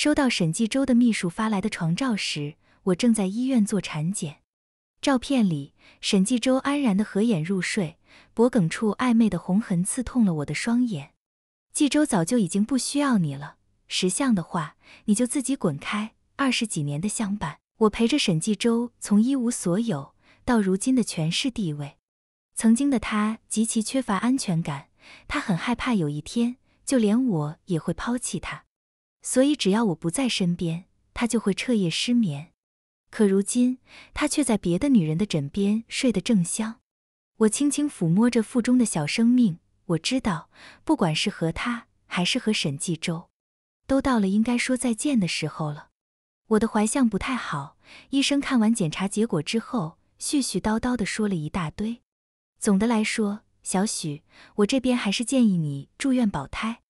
收到沈继周的秘书发来的床照时，我正在医院做产检。照片里，沈继周安然的合眼入睡，脖颈处暧昧的红痕刺痛了我的双眼。继洲早就已经不需要你了，识相的话，你就自己滚开。二十几年的相伴，我陪着沈继周从一无所有到如今的权势地位。曾经的他极其缺乏安全感，他很害怕有一天，就连我也会抛弃他。所以，只要我不在身边，他就会彻夜失眠。可如今，他却在别的女人的枕边睡得正香。我轻轻抚摸着腹中的小生命，我知道，不管是和他，还是和沈继洲，都到了应该说再见的时候了。我的怀相不太好，医生看完检查结果之后，絮絮叨叨地说了一大堆。总的来说，小许，我这边还是建议你住院保胎。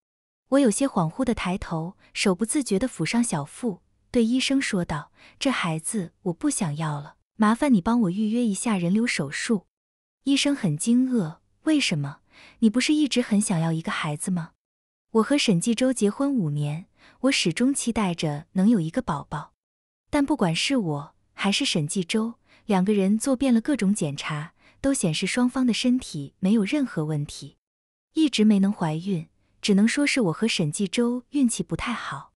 我有些恍惚地抬头，手不自觉地抚上小腹，对医生说道：“这孩子我不想要了，麻烦你帮我预约一下人流手术。”医生很惊愕：“为什么？你不是一直很想要一个孩子吗？”我和沈继洲结婚五年，我始终期待着能有一个宝宝。但不管是我还是沈继洲，两个人做遍了各种检查，都显示双方的身体没有任何问题，一直没能怀孕。只能说是我和沈继周运气不太好。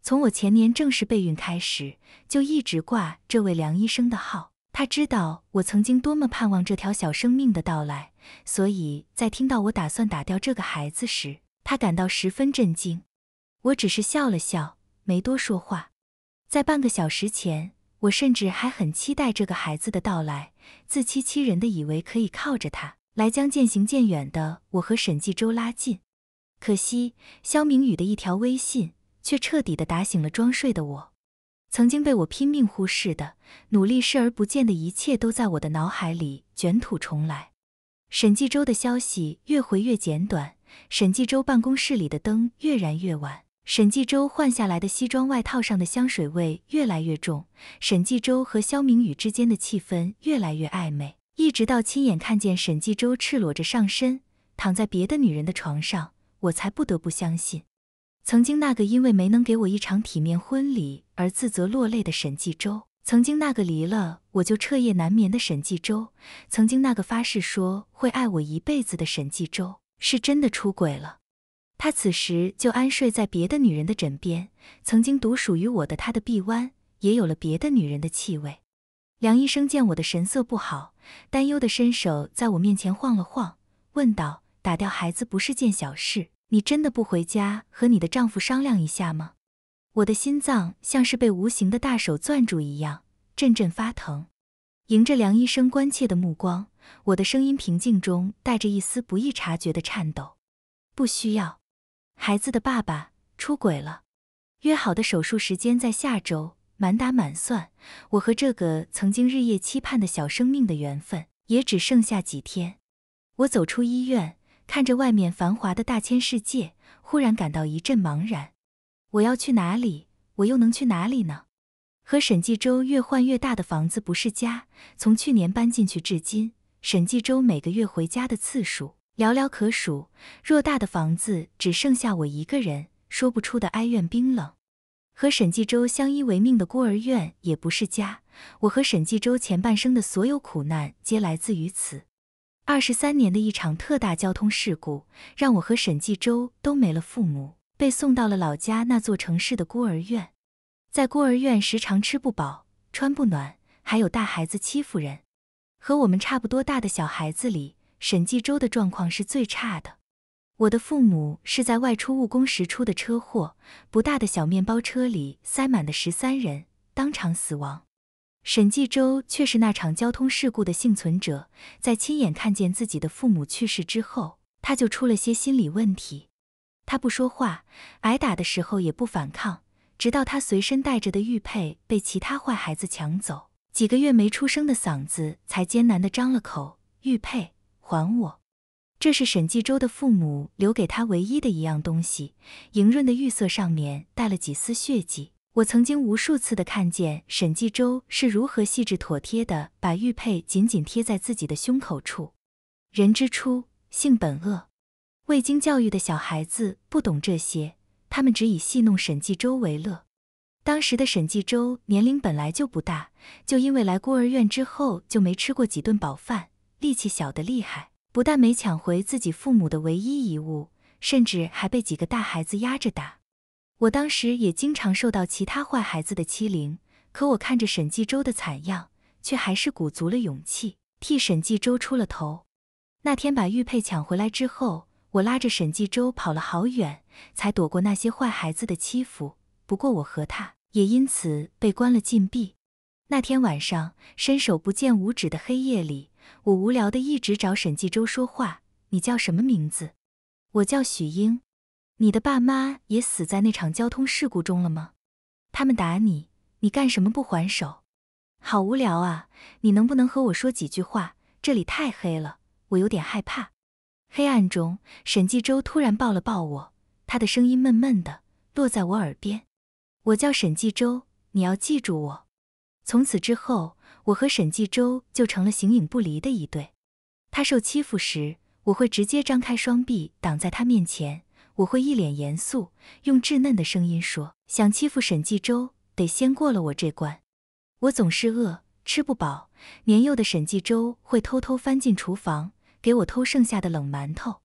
从我前年正式备孕开始，就一直挂这位梁医生的号。他知道我曾经多么盼望这条小生命的到来，所以在听到我打算打掉这个孩子时，他感到十分震惊。我只是笑了笑，没多说话。在半个小时前，我甚至还很期待这个孩子的到来，自欺欺人的以为可以靠着他来将渐行渐远的我和沈继周拉近。可惜，肖明宇的一条微信却彻底的打醒了装睡的我。曾经被我拼命忽视的、努力视而不见的一切，都在我的脑海里卷土重来。沈继周的消息越回越简短，沈继周办公室里的灯越燃越晚，沈继周换下来的西装外套上的香水味越来越重，沈继周和肖明宇之间的气氛越来越暧昧，一直到亲眼看见沈继周赤裸着上身躺在别的女人的床上。我才不得不相信，曾经那个因为没能给我一场体面婚礼而自责落泪的沈继周，曾经那个离了我就彻夜难眠的沈继周，曾经那个发誓说会爱我一辈子的沈继周，是真的出轨了。他此时就安睡在别的女人的枕边，曾经独属于我的他的臂弯，也有了别的女人的气味。梁医生见我的神色不好，担忧的伸手在我面前晃了晃，问道：“打掉孩子不是件小事。”你真的不回家和你的丈夫商量一下吗？我的心脏像是被无形的大手攥住一样，阵阵发疼。迎着梁医生关切的目光，我的声音平静中带着一丝不易察觉的颤抖。不需要，孩子的爸爸出轨了。约好的手术时间在下周，满打满算，我和这个曾经日夜期盼的小生命的缘分也只剩下几天。我走出医院。看着外面繁华的大千世界，忽然感到一阵茫然。我要去哪里？我又能去哪里呢？和沈继州越换越大的房子不是家。从去年搬进去至今，沈继州每个月回家的次数寥寥可数。偌大的房子只剩下我一个人，说不出的哀怨冰冷。和沈继州相依为命的孤儿院也不是家。我和沈继州前半生的所有苦难皆来自于此。二十三年的一场特大交通事故，让我和沈继周都没了父母，被送到了老家那座城市的孤儿院。在孤儿院，时常吃不饱、穿不暖，还有大孩子欺负人。和我们差不多大的小孩子里，沈继周的状况是最差的。我的父母是在外出务工时出的车祸，不大的小面包车里塞满了十三人，当场死亡。沈继洲却是那场交通事故的幸存者，在亲眼看见自己的父母去世之后，他就出了些心理问题。他不说话，挨打的时候也不反抗，直到他随身带着的玉佩被其他坏孩子抢走，几个月没出声的嗓子才艰难地张了口：“玉佩还我。”这是沈继洲的父母留给他唯一的一样东西，莹润的玉色上面带了几丝血迹。我曾经无数次的看见沈继周是如何细致妥帖的把玉佩紧紧贴在自己的胸口处。人之初，性本恶，未经教育的小孩子不懂这些，他们只以戏弄沈继周为乐。当时的沈继周年龄本来就不大，就因为来孤儿院之后就没吃过几顿饱饭，力气小的厉害，不但没抢回自己父母的唯一遗物，甚至还被几个大孩子压着打。我当时也经常受到其他坏孩子的欺凌，可我看着沈继洲的惨样，却还是鼓足了勇气替沈继洲出了头。那天把玉佩抢回来之后，我拉着沈继洲跑了好远，才躲过那些坏孩子的欺负。不过我和他也因此被关了禁闭。那天晚上，伸手不见五指的黑夜里，我无聊地一直找沈继洲说话：“你叫什么名字？”“我叫许英。”你的爸妈也死在那场交通事故中了吗？他们打你，你干什么不还手？好无聊啊！你能不能和我说几句话？这里太黑了，我有点害怕。黑暗中，沈继周突然抱了抱我，他的声音闷闷的落在我耳边。我叫沈继周，你要记住我。从此之后，我和沈继周就成了形影不离的一对。他受欺负时，我会直接张开双臂挡在他面前。我会一脸严肃，用稚嫩的声音说：“想欺负沈继周，得先过了我这关。”我总是饿，吃不饱。年幼的沈继周会偷偷翻进厨房，给我偷剩下的冷馒头。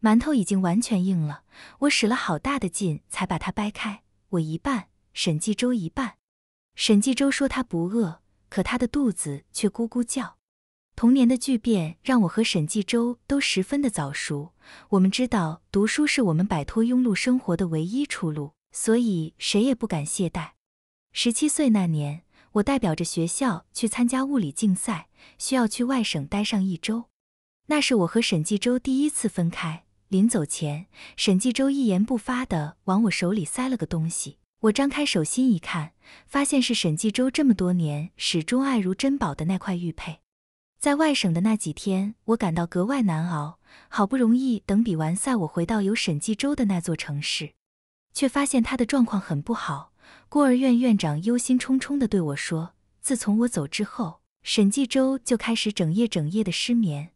馒头已经完全硬了，我使了好大的劲才把它掰开，我一半，沈继周一半。沈继周说他不饿，可他的肚子却咕咕叫。童年的巨变让我和沈继周都十分的早熟。我们知道读书是我们摆脱庸碌生活的唯一出路，所以谁也不敢懈怠。十七岁那年，我代表着学校去参加物理竞赛，需要去外省待上一周。那是我和沈继洲第一次分开。临走前，沈继洲一言不发地往我手里塞了个东西。我张开手心一看，发现是沈继洲这么多年始终爱如珍宝的那块玉佩。在外省的那几天，我感到格外难熬。好不容易等比完赛，我回到有沈继州的那座城市，却发现他的状况很不好。孤儿院院长忧心忡忡地对我说：“自从我走之后，沈继州就开始整夜整夜的失眠，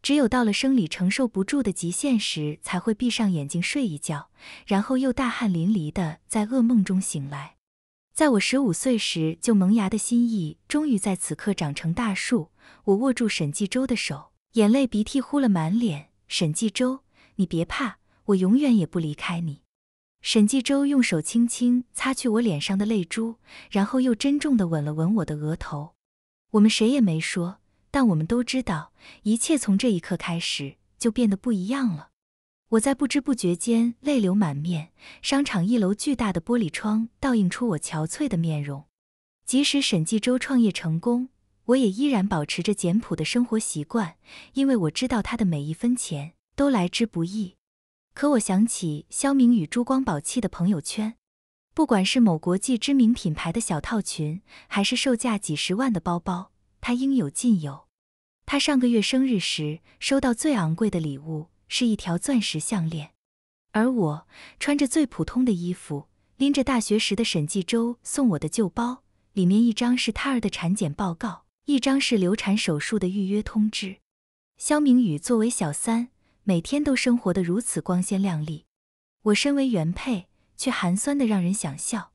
只有到了生理承受不住的极限时，才会闭上眼睛睡一觉，然后又大汗淋漓地在噩梦中醒来。”在我十五岁时就萌芽的心意，终于在此刻长成大树。我握住沈继周的手，眼泪鼻涕呼了满脸。沈继周，你别怕，我永远也不离开你。沈继周用手轻轻擦去我脸上的泪珠，然后又珍重地吻了吻我的额头。我们谁也没说，但我们都知道，一切从这一刻开始就变得不一样了。我在不知不觉间泪流满面，商场一楼巨大的玻璃窗倒映出我憔悴的面容。即使沈继洲创业成功，我也依然保持着简朴的生活习惯，因为我知道他的每一分钱都来之不易。可我想起肖明宇珠光宝气的朋友圈，不管是某国际知名品牌的小套裙，还是售价几十万的包包，他应有尽有。他上个月生日时收到最昂贵的礼物。是一条钻石项链，而我穿着最普通的衣服，拎着大学时的沈继周送我的旧包，里面一张是胎儿的产检报告，一张是流产手术的预约通知。肖明宇作为小三，每天都生活的如此光鲜亮丽，我身为原配，却寒酸的让人想笑。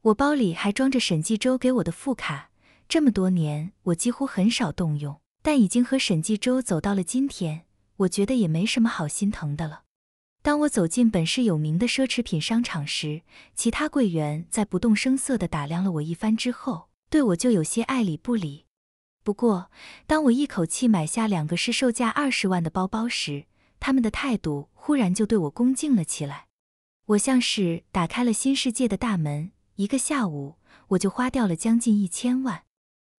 我包里还装着沈继周给我的副卡，这么多年我几乎很少动用，但已经和沈继周走到了今天。我觉得也没什么好心疼的了。当我走进本市有名的奢侈品商场时，其他柜员在不动声色地打量了我一番之后，对我就有些爱理不理。不过，当我一口气买下两个是售价二十万的包包时，他们的态度忽然就对我恭敬了起来。我像是打开了新世界的大门，一个下午我就花掉了将近一千万，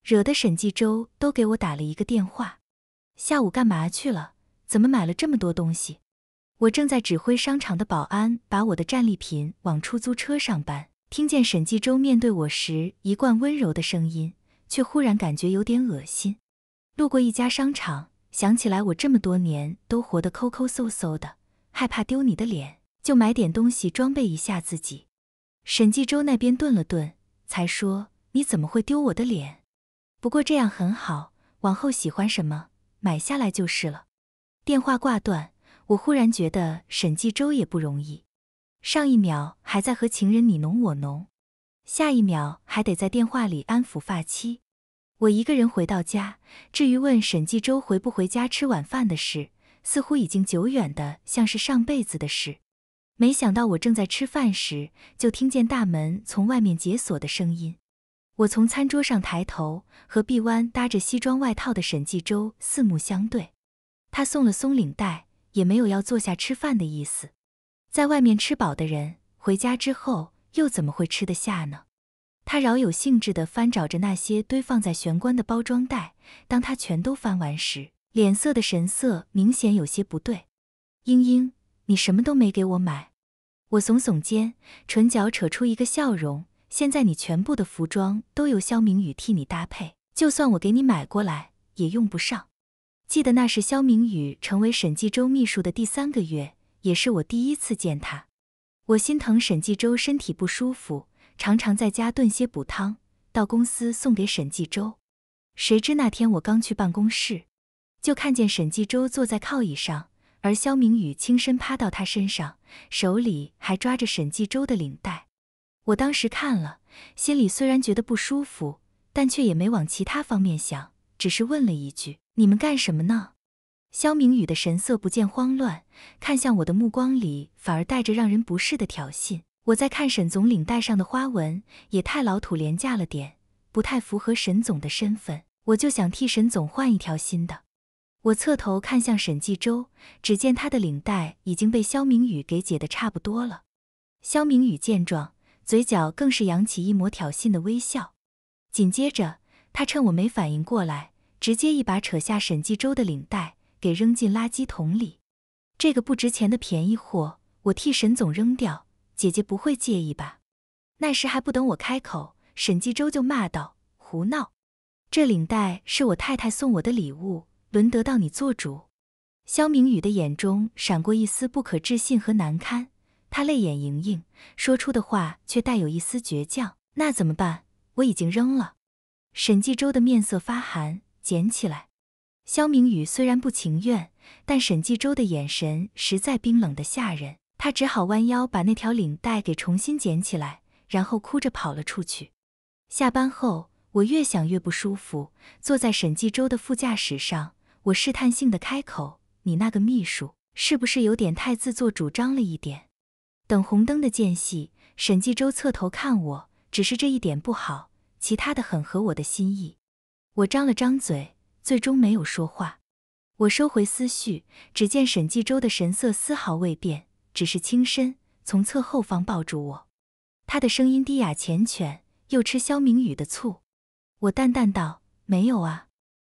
惹得沈继周都给我打了一个电话：“下午干嘛去了？”怎么买了这么多东西？我正在指挥商场的保安把我的战利品往出租车上搬，听见沈继周面对我时一贯温柔的声音，却忽然感觉有点恶心。路过一家商场，想起来我这么多年都活得抠抠搜搜的，害怕丢你的脸，就买点东西装备一下自己。沈继周那边顿了顿，才说：“你怎么会丢我的脸？不过这样很好，往后喜欢什么买下来就是了。”电话挂断，我忽然觉得沈继周也不容易，上一秒还在和情人你侬我侬，下一秒还得在电话里安抚发妻。我一个人回到家，至于问沈继周回不回家吃晚饭的事，似乎已经久远的像是上辈子的事。没想到我正在吃饭时，就听见大门从外面解锁的声音。我从餐桌上抬头，和臂弯搭着西装外套的沈继周四目相对。他送了松领带，也没有要坐下吃饭的意思。在外面吃饱的人，回家之后又怎么会吃得下呢？他饶有兴致地翻找着那些堆放在玄关的包装袋。当他全都翻完时，脸色的神色明显有些不对。英英，你什么都没给我买。我耸耸肩，唇角扯出一个笑容。现在你全部的服装都由肖明宇替你搭配，就算我给你买过来，也用不上。记得那是肖明宇成为沈继州秘书的第三个月，也是我第一次见他。我心疼沈继州身体不舒服，常常在家炖些补汤到公司送给沈继州。谁知那天我刚去办公室，就看见沈继州坐在靠椅上，而肖明宇轻身趴到他身上，手里还抓着沈继州的领带。我当时看了，心里虽然觉得不舒服，但却也没往其他方面想，只是问了一句。你们干什么呢？肖明宇的神色不见慌乱，看向我的目光里反而带着让人不适的挑衅。我在看沈总领带上的花纹，也太老土廉价了点，不太符合沈总的身份。我就想替沈总换一条新的。我侧头看向沈继洲，只见他的领带已经被肖明宇给解得差不多了。肖明宇见状，嘴角更是扬起一抹挑衅的微笑。紧接着，他趁我没反应过来。直接一把扯下沈继周的领带，给扔进垃圾桶里。这个不值钱的便宜货，我替沈总扔掉，姐姐不会介意吧？那时还不等我开口，沈继周就骂道：“胡闹！这领带是我太太送我的礼物，轮得到你做主？”肖明宇的眼中闪过一丝不可置信和难堪，他泪眼盈盈，说出的话却带有一丝倔强：“那怎么办？我已经扔了。”沈继周的面色发寒。捡起来，肖明宇虽然不情愿，但沈继州的眼神实在冰冷的吓人，他只好弯腰把那条领带给重新捡起来，然后哭着跑了出去。下班后，我越想越不舒服，坐在沈继州的副驾驶上，我试探性的开口：“你那个秘书是不是有点太自作主张了一点？”等红灯的间隙，沈继州侧头看我，只是这一点不好，其他的很合我的心意。我张了张嘴，最终没有说话。我收回思绪，只见沈继洲的神色丝毫未变，只是轻身从侧后方抱住我。他的声音低哑缱绻，又吃肖明宇的醋。我淡淡道：“没有啊，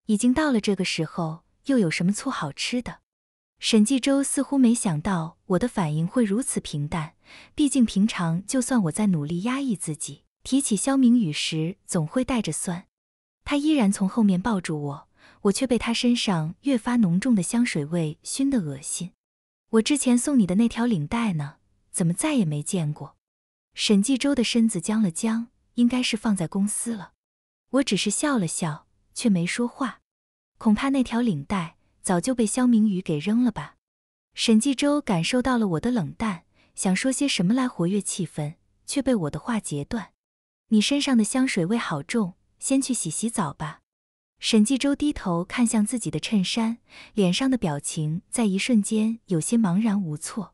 已经到了这个时候，又有什么醋好吃的？”沈继洲似乎没想到我的反应会如此平淡，毕竟平常就算我在努力压抑自己，提起肖明宇时总会带着酸。他依然从后面抱住我，我却被他身上越发浓重的香水味熏得恶心。我之前送你的那条领带呢？怎么再也没见过？沈继洲的身子僵了僵，应该是放在公司了。我只是笑了笑，却没说话。恐怕那条领带早就被肖明宇给扔了吧。沈继洲感受到了我的冷淡，想说些什么来活跃气氛，却被我的话截断。你身上的香水味好重。先去洗洗澡吧。沈继周低头看向自己的衬衫，脸上的表情在一瞬间有些茫然无措。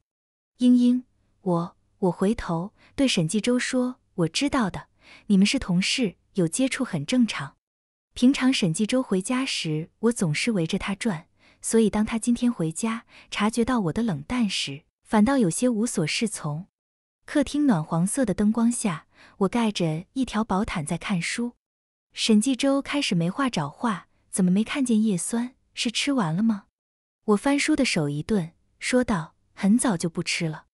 英英，我我回头对沈继周说：“我知道的，你们是同事，有接触很正常。平常沈继周回家时，我总是围着他转，所以当他今天回家，察觉到我的冷淡时，反倒有些无所适从。”客厅暖黄色的灯光下，我盖着一条薄毯在看书。沈继周开始没话找话，怎么没看见叶酸？是吃完了吗？我翻书的手一顿，说道：“很早就不吃了。”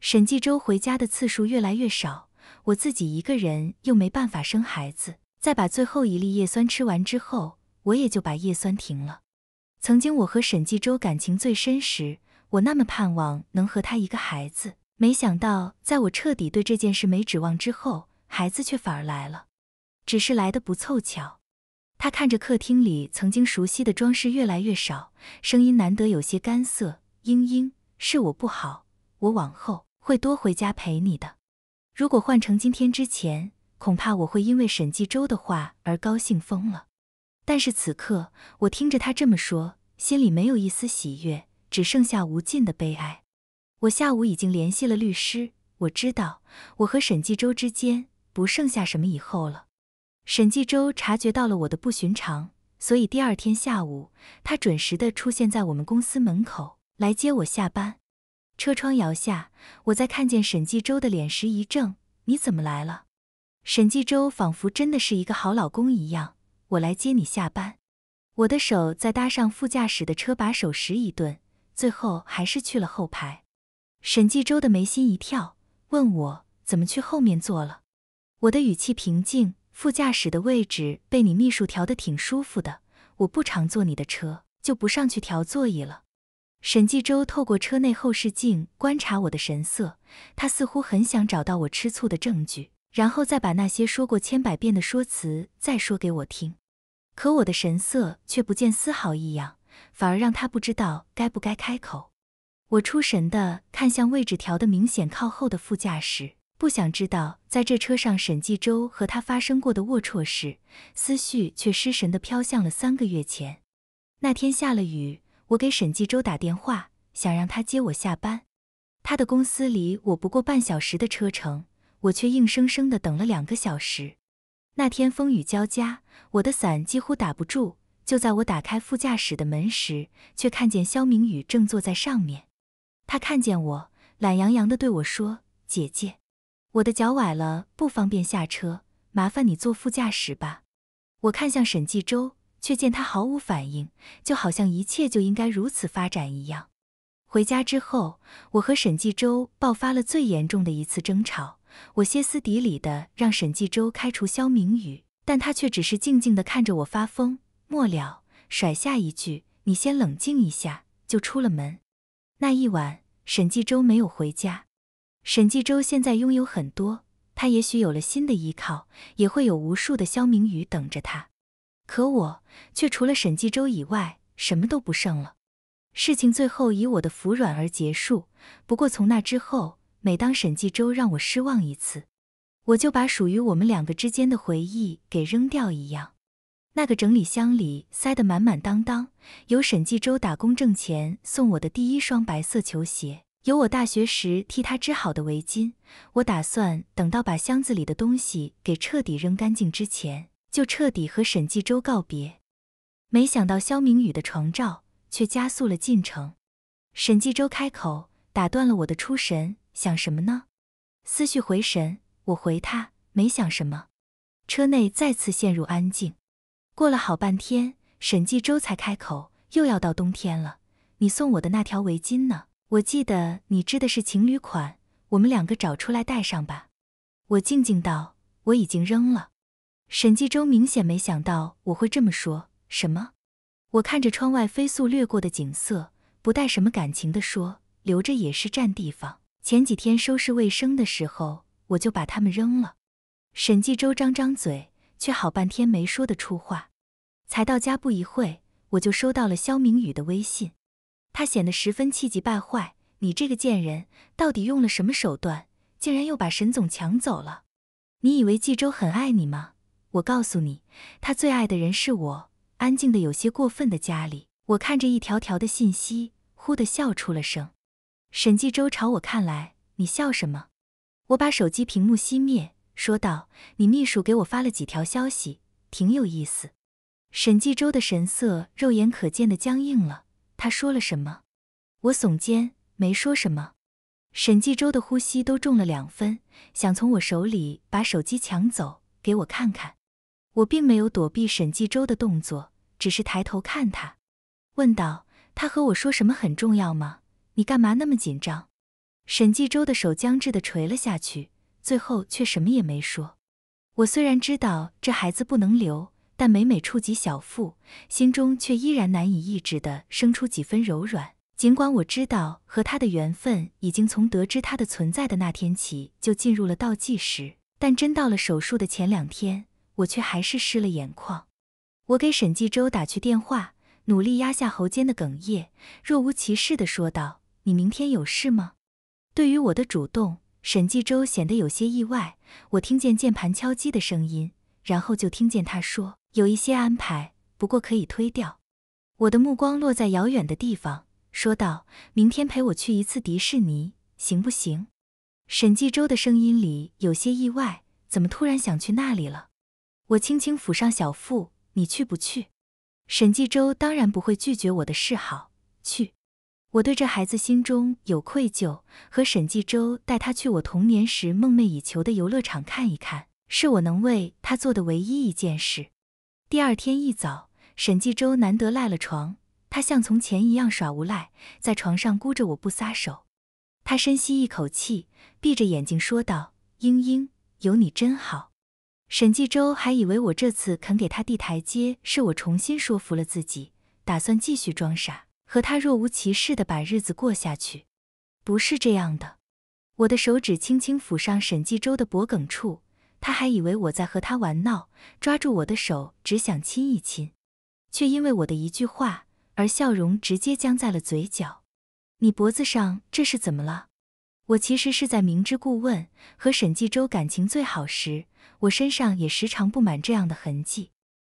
沈继周回家的次数越来越少，我自己一个人又没办法生孩子。在把最后一粒叶酸吃完之后，我也就把叶酸停了。曾经我和沈继周感情最深时，我那么盼望能和他一个孩子，没想到在我彻底对这件事没指望之后，孩子却反而来了。只是来的不凑巧，他看着客厅里曾经熟悉的装饰越来越少，声音难得有些干涩。英英，是我不好，我往后会多回家陪你的。如果换成今天之前，恐怕我会因为沈继洲的话而高兴疯了。但是此刻，我听着他这么说，心里没有一丝喜悦，只剩下无尽的悲哀。我下午已经联系了律师，我知道我和沈继洲之间不剩下什么以后了。沈继周察觉到了我的不寻常，所以第二天下午，他准时的出现在我们公司门口，来接我下班。车窗摇下，我在看见沈继周的脸时一怔：“你怎么来了？”沈继周仿佛真的是一个好老公一样：“我来接你下班。”我的手在搭上副驾驶的车把手时一顿，最后还是去了后排。沈继周的眉心一跳，问我怎么去后面坐了。我的语气平静。副驾驶的位置被你秘书调得挺舒服的，我不常坐你的车，就不上去调座椅了。沈继洲透过车内后视镜观察我的神色，他似乎很想找到我吃醋的证据，然后再把那些说过千百遍的说辞再说给我听。可我的神色却不见丝毫异样，反而让他不知道该不该开口。我出神地看向位置调得明显靠后的副驾驶。不想知道在这车上沈继周和他发生过的龌龊事，思绪却失神地飘向了三个月前。那天下了雨，我给沈继周打电话，想让他接我下班。他的公司离我不过半小时的车程，我却硬生生地等了两个小时。那天风雨交加，我的伞几乎打不住。就在我打开副驾驶的门时，却看见肖明宇正坐在上面。他看见我，懒洋洋地对我说：“姐姐。”我的脚崴了，不方便下车，麻烦你坐副驾驶吧。我看向沈继周，却见他毫无反应，就好像一切就应该如此发展一样。回家之后，我和沈继周爆发了最严重的一次争吵，我歇斯底里的让沈继周开除肖明宇，但他却只是静静的看着我发疯，末了甩下一句“你先冷静一下”，就出了门。那一晚，沈继周没有回家。沈继洲现在拥有很多，他也许有了新的依靠，也会有无数的肖明宇等着他，可我却除了沈继洲以外什么都不剩了。事情最后以我的服软而结束，不过从那之后，每当沈继洲让我失望一次，我就把属于我们两个之间的回忆给扔掉一样。那个整理箱里塞得满满当当，有沈继洲打工挣钱送我的第一双白色球鞋。有我大学时替他织好的围巾，我打算等到把箱子里的东西给彻底扔干净之前，就彻底和沈继周告别。没想到肖明宇的床照却加速了进程。沈继周开口打断了我的出神，想什么呢？思绪回神，我回他没想什么。车内再次陷入安静，过了好半天，沈继周才开口：“又要到冬天了，你送我的那条围巾呢？”我记得你织的是情侣款，我们两个找出来戴上吧。我静静道：“我已经扔了。”沈继周明显没想到我会这么说。什么？我看着窗外飞速掠过的景色，不带什么感情的说：“留着也是占地方。前几天收拾卫生的时候，我就把它们扔了。”沈继周张张嘴，却好半天没说得出话。才到家不一会，我就收到了肖明宇的微信。他显得十分气急败坏，你这个贱人，到底用了什么手段，竟然又把沈总抢走了？你以为季州很爱你吗？我告诉你，他最爱的人是我。安静的有些过分的家里，我看着一条条的信息，忽地笑出了声。沈继周朝我看来，你笑什么？我把手机屏幕熄灭，说道：“你秘书给我发了几条消息，挺有意思。”沈继周的神色肉眼可见的僵硬了。他说了什么？我耸肩，没说什么。沈继洲的呼吸都重了两分，想从我手里把手机抢走，给我看看。我并没有躲避沈继洲的动作，只是抬头看他，问道：“他和我说什么很重要吗？你干嘛那么紧张？”沈继洲的手僵滞的垂了下去，最后却什么也没说。我虽然知道这孩子不能留。但每每触及小腹，心中却依然难以抑制的生出几分柔软。尽管我知道和他的缘分已经从得知他的存在的那天起就进入了倒计时，但真到了手术的前两天，我却还是湿了眼眶。我给沈继周打去电话，努力压下喉间的哽咽，若无其事的说道：“你明天有事吗？”对于我的主动，沈继周显得有些意外。我听见键盘敲击的声音，然后就听见他说。有一些安排，不过可以推掉。我的目光落在遥远的地方，说道：“明天陪我去一次迪士尼，行不行？”沈继洲的声音里有些意外，怎么突然想去那里了？我轻轻抚上小腹：“你去不去？”沈继洲当然不会拒绝我的示好，去。我对这孩子心中有愧疚，和沈继洲带他去我童年时梦寐以求的游乐场看一看，是我能为他做的唯一一件事。第二天一早，沈继洲难得赖了床，他像从前一样耍无赖，在床上箍着我不撒手。他深吸一口气，闭着眼睛说道：“英英，有你真好。”沈继洲还以为我这次肯给他递台阶，是我重新说服了自己，打算继续装傻，和他若无其事地把日子过下去。不是这样的，我的手指轻轻抚上沈继洲的脖颈处。他还以为我在和他玩闹，抓住我的手，只想亲一亲，却因为我的一句话而笑容直接僵在了嘴角。你脖子上这是怎么了？我其实是在明知故问。和沈继洲感情最好时，我身上也时常布满这样的痕迹。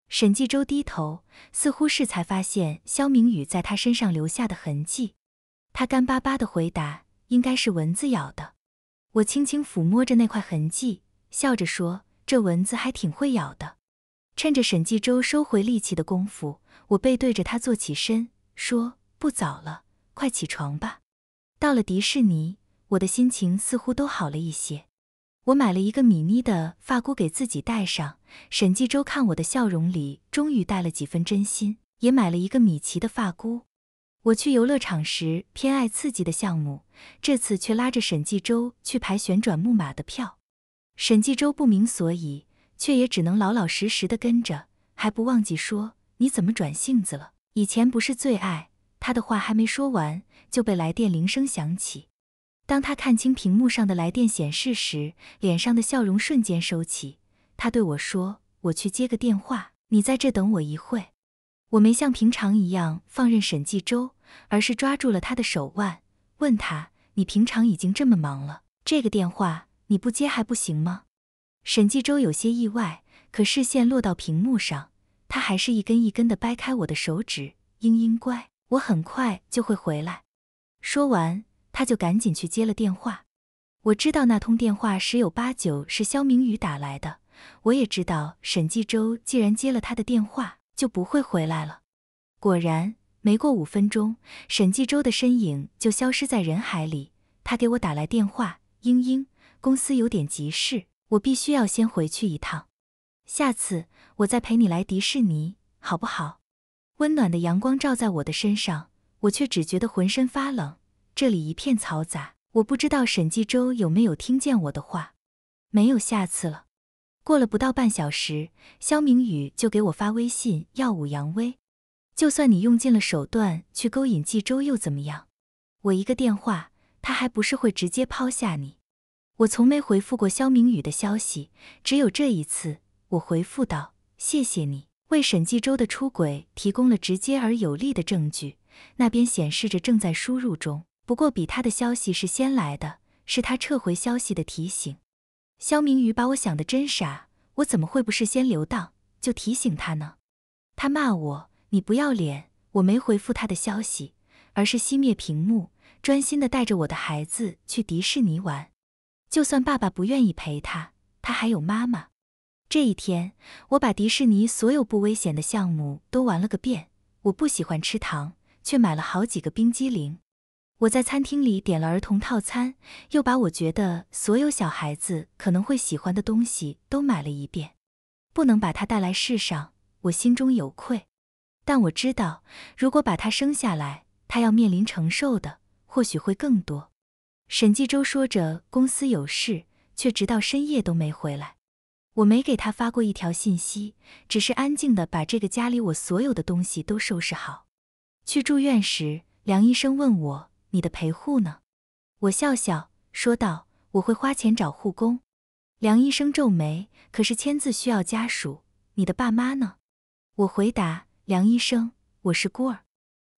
沈继洲低头，似乎是才发现肖明宇在他身上留下的痕迹。他干巴巴的回答：“应该是蚊子咬的。”我轻轻抚摸着那块痕迹。笑着说：“这蚊子还挺会咬的。”趁着沈继周收回力气的功夫，我背对着他坐起身，说：“不早了，快起床吧。”到了迪士尼，我的心情似乎都好了一些。我买了一个米妮的发箍给自己戴上。沈继周看我的笑容里终于带了几分真心，也买了一个米奇的发箍。我去游乐场时偏爱刺激的项目，这次却拉着沈继周去排旋转木马的票。沈继洲不明所以，却也只能老老实实的跟着，还不忘记说：“你怎么转性子了？以前不是最爱。”他的话还没说完，就被来电铃声响起。当他看清屏幕上的来电显示时，脸上的笑容瞬间收起。他对我说：“我去接个电话，你在这等我一会我没像平常一样放任沈继洲，而是抓住了他的手腕，问他：“你平常已经这么忙了，这个电话？”你不接还不行吗？沈继洲有些意外，可视线落到屏幕上，他还是一根一根的掰开我的手指。英英乖，我很快就会回来。说完，他就赶紧去接了电话。我知道那通电话十有八九是肖明宇打来的，我也知道沈继洲既然接了他的电话，就不会回来了。果然，没过五分钟，沈继洲的身影就消失在人海里。他给我打来电话，英英。公司有点急事，我必须要先回去一趟。下次我再陪你来迪士尼，好不好？温暖的阳光照在我的身上，我却只觉得浑身发冷。这里一片嘈杂，我不知道沈纪州有没有听见我的话。没有下次了。过了不到半小时，肖明宇就给我发微信，耀武扬威。就算你用尽了手段去勾引纪州，又怎么样？我一个电话，他还不是会直接抛下你？我从没回复过肖明宇的消息，只有这一次，我回复道：“谢谢你为沈继州的出轨提供了直接而有力的证据。”那边显示着正在输入中，不过比他的消息是先来的，是他撤回消息的提醒。肖明宇把我想的真傻，我怎么会不事先留档就提醒他呢？他骂我：“你不要脸！”我没回复他的消息，而是熄灭屏幕，专心的带着我的孩子去迪士尼玩。就算爸爸不愿意陪他，他还有妈妈。这一天，我把迪士尼所有不危险的项目都玩了个遍。我不喜欢吃糖，却买了好几个冰激凌。我在餐厅里点了儿童套餐，又把我觉得所有小孩子可能会喜欢的东西都买了一遍。不能把他带来世上，我心中有愧。但我知道，如果把他生下来，他要面临承受的或许会更多。沈继洲说着，公司有事，却直到深夜都没回来。我没给他发过一条信息，只是安静的把这个家里我所有的东西都收拾好。去住院时，梁医生问我：“你的陪护呢？”我笑笑说道：“我会花钱找护工。”梁医生皱眉：“可是签字需要家属，你的爸妈呢？”我回答：“梁医生，我是孤儿。”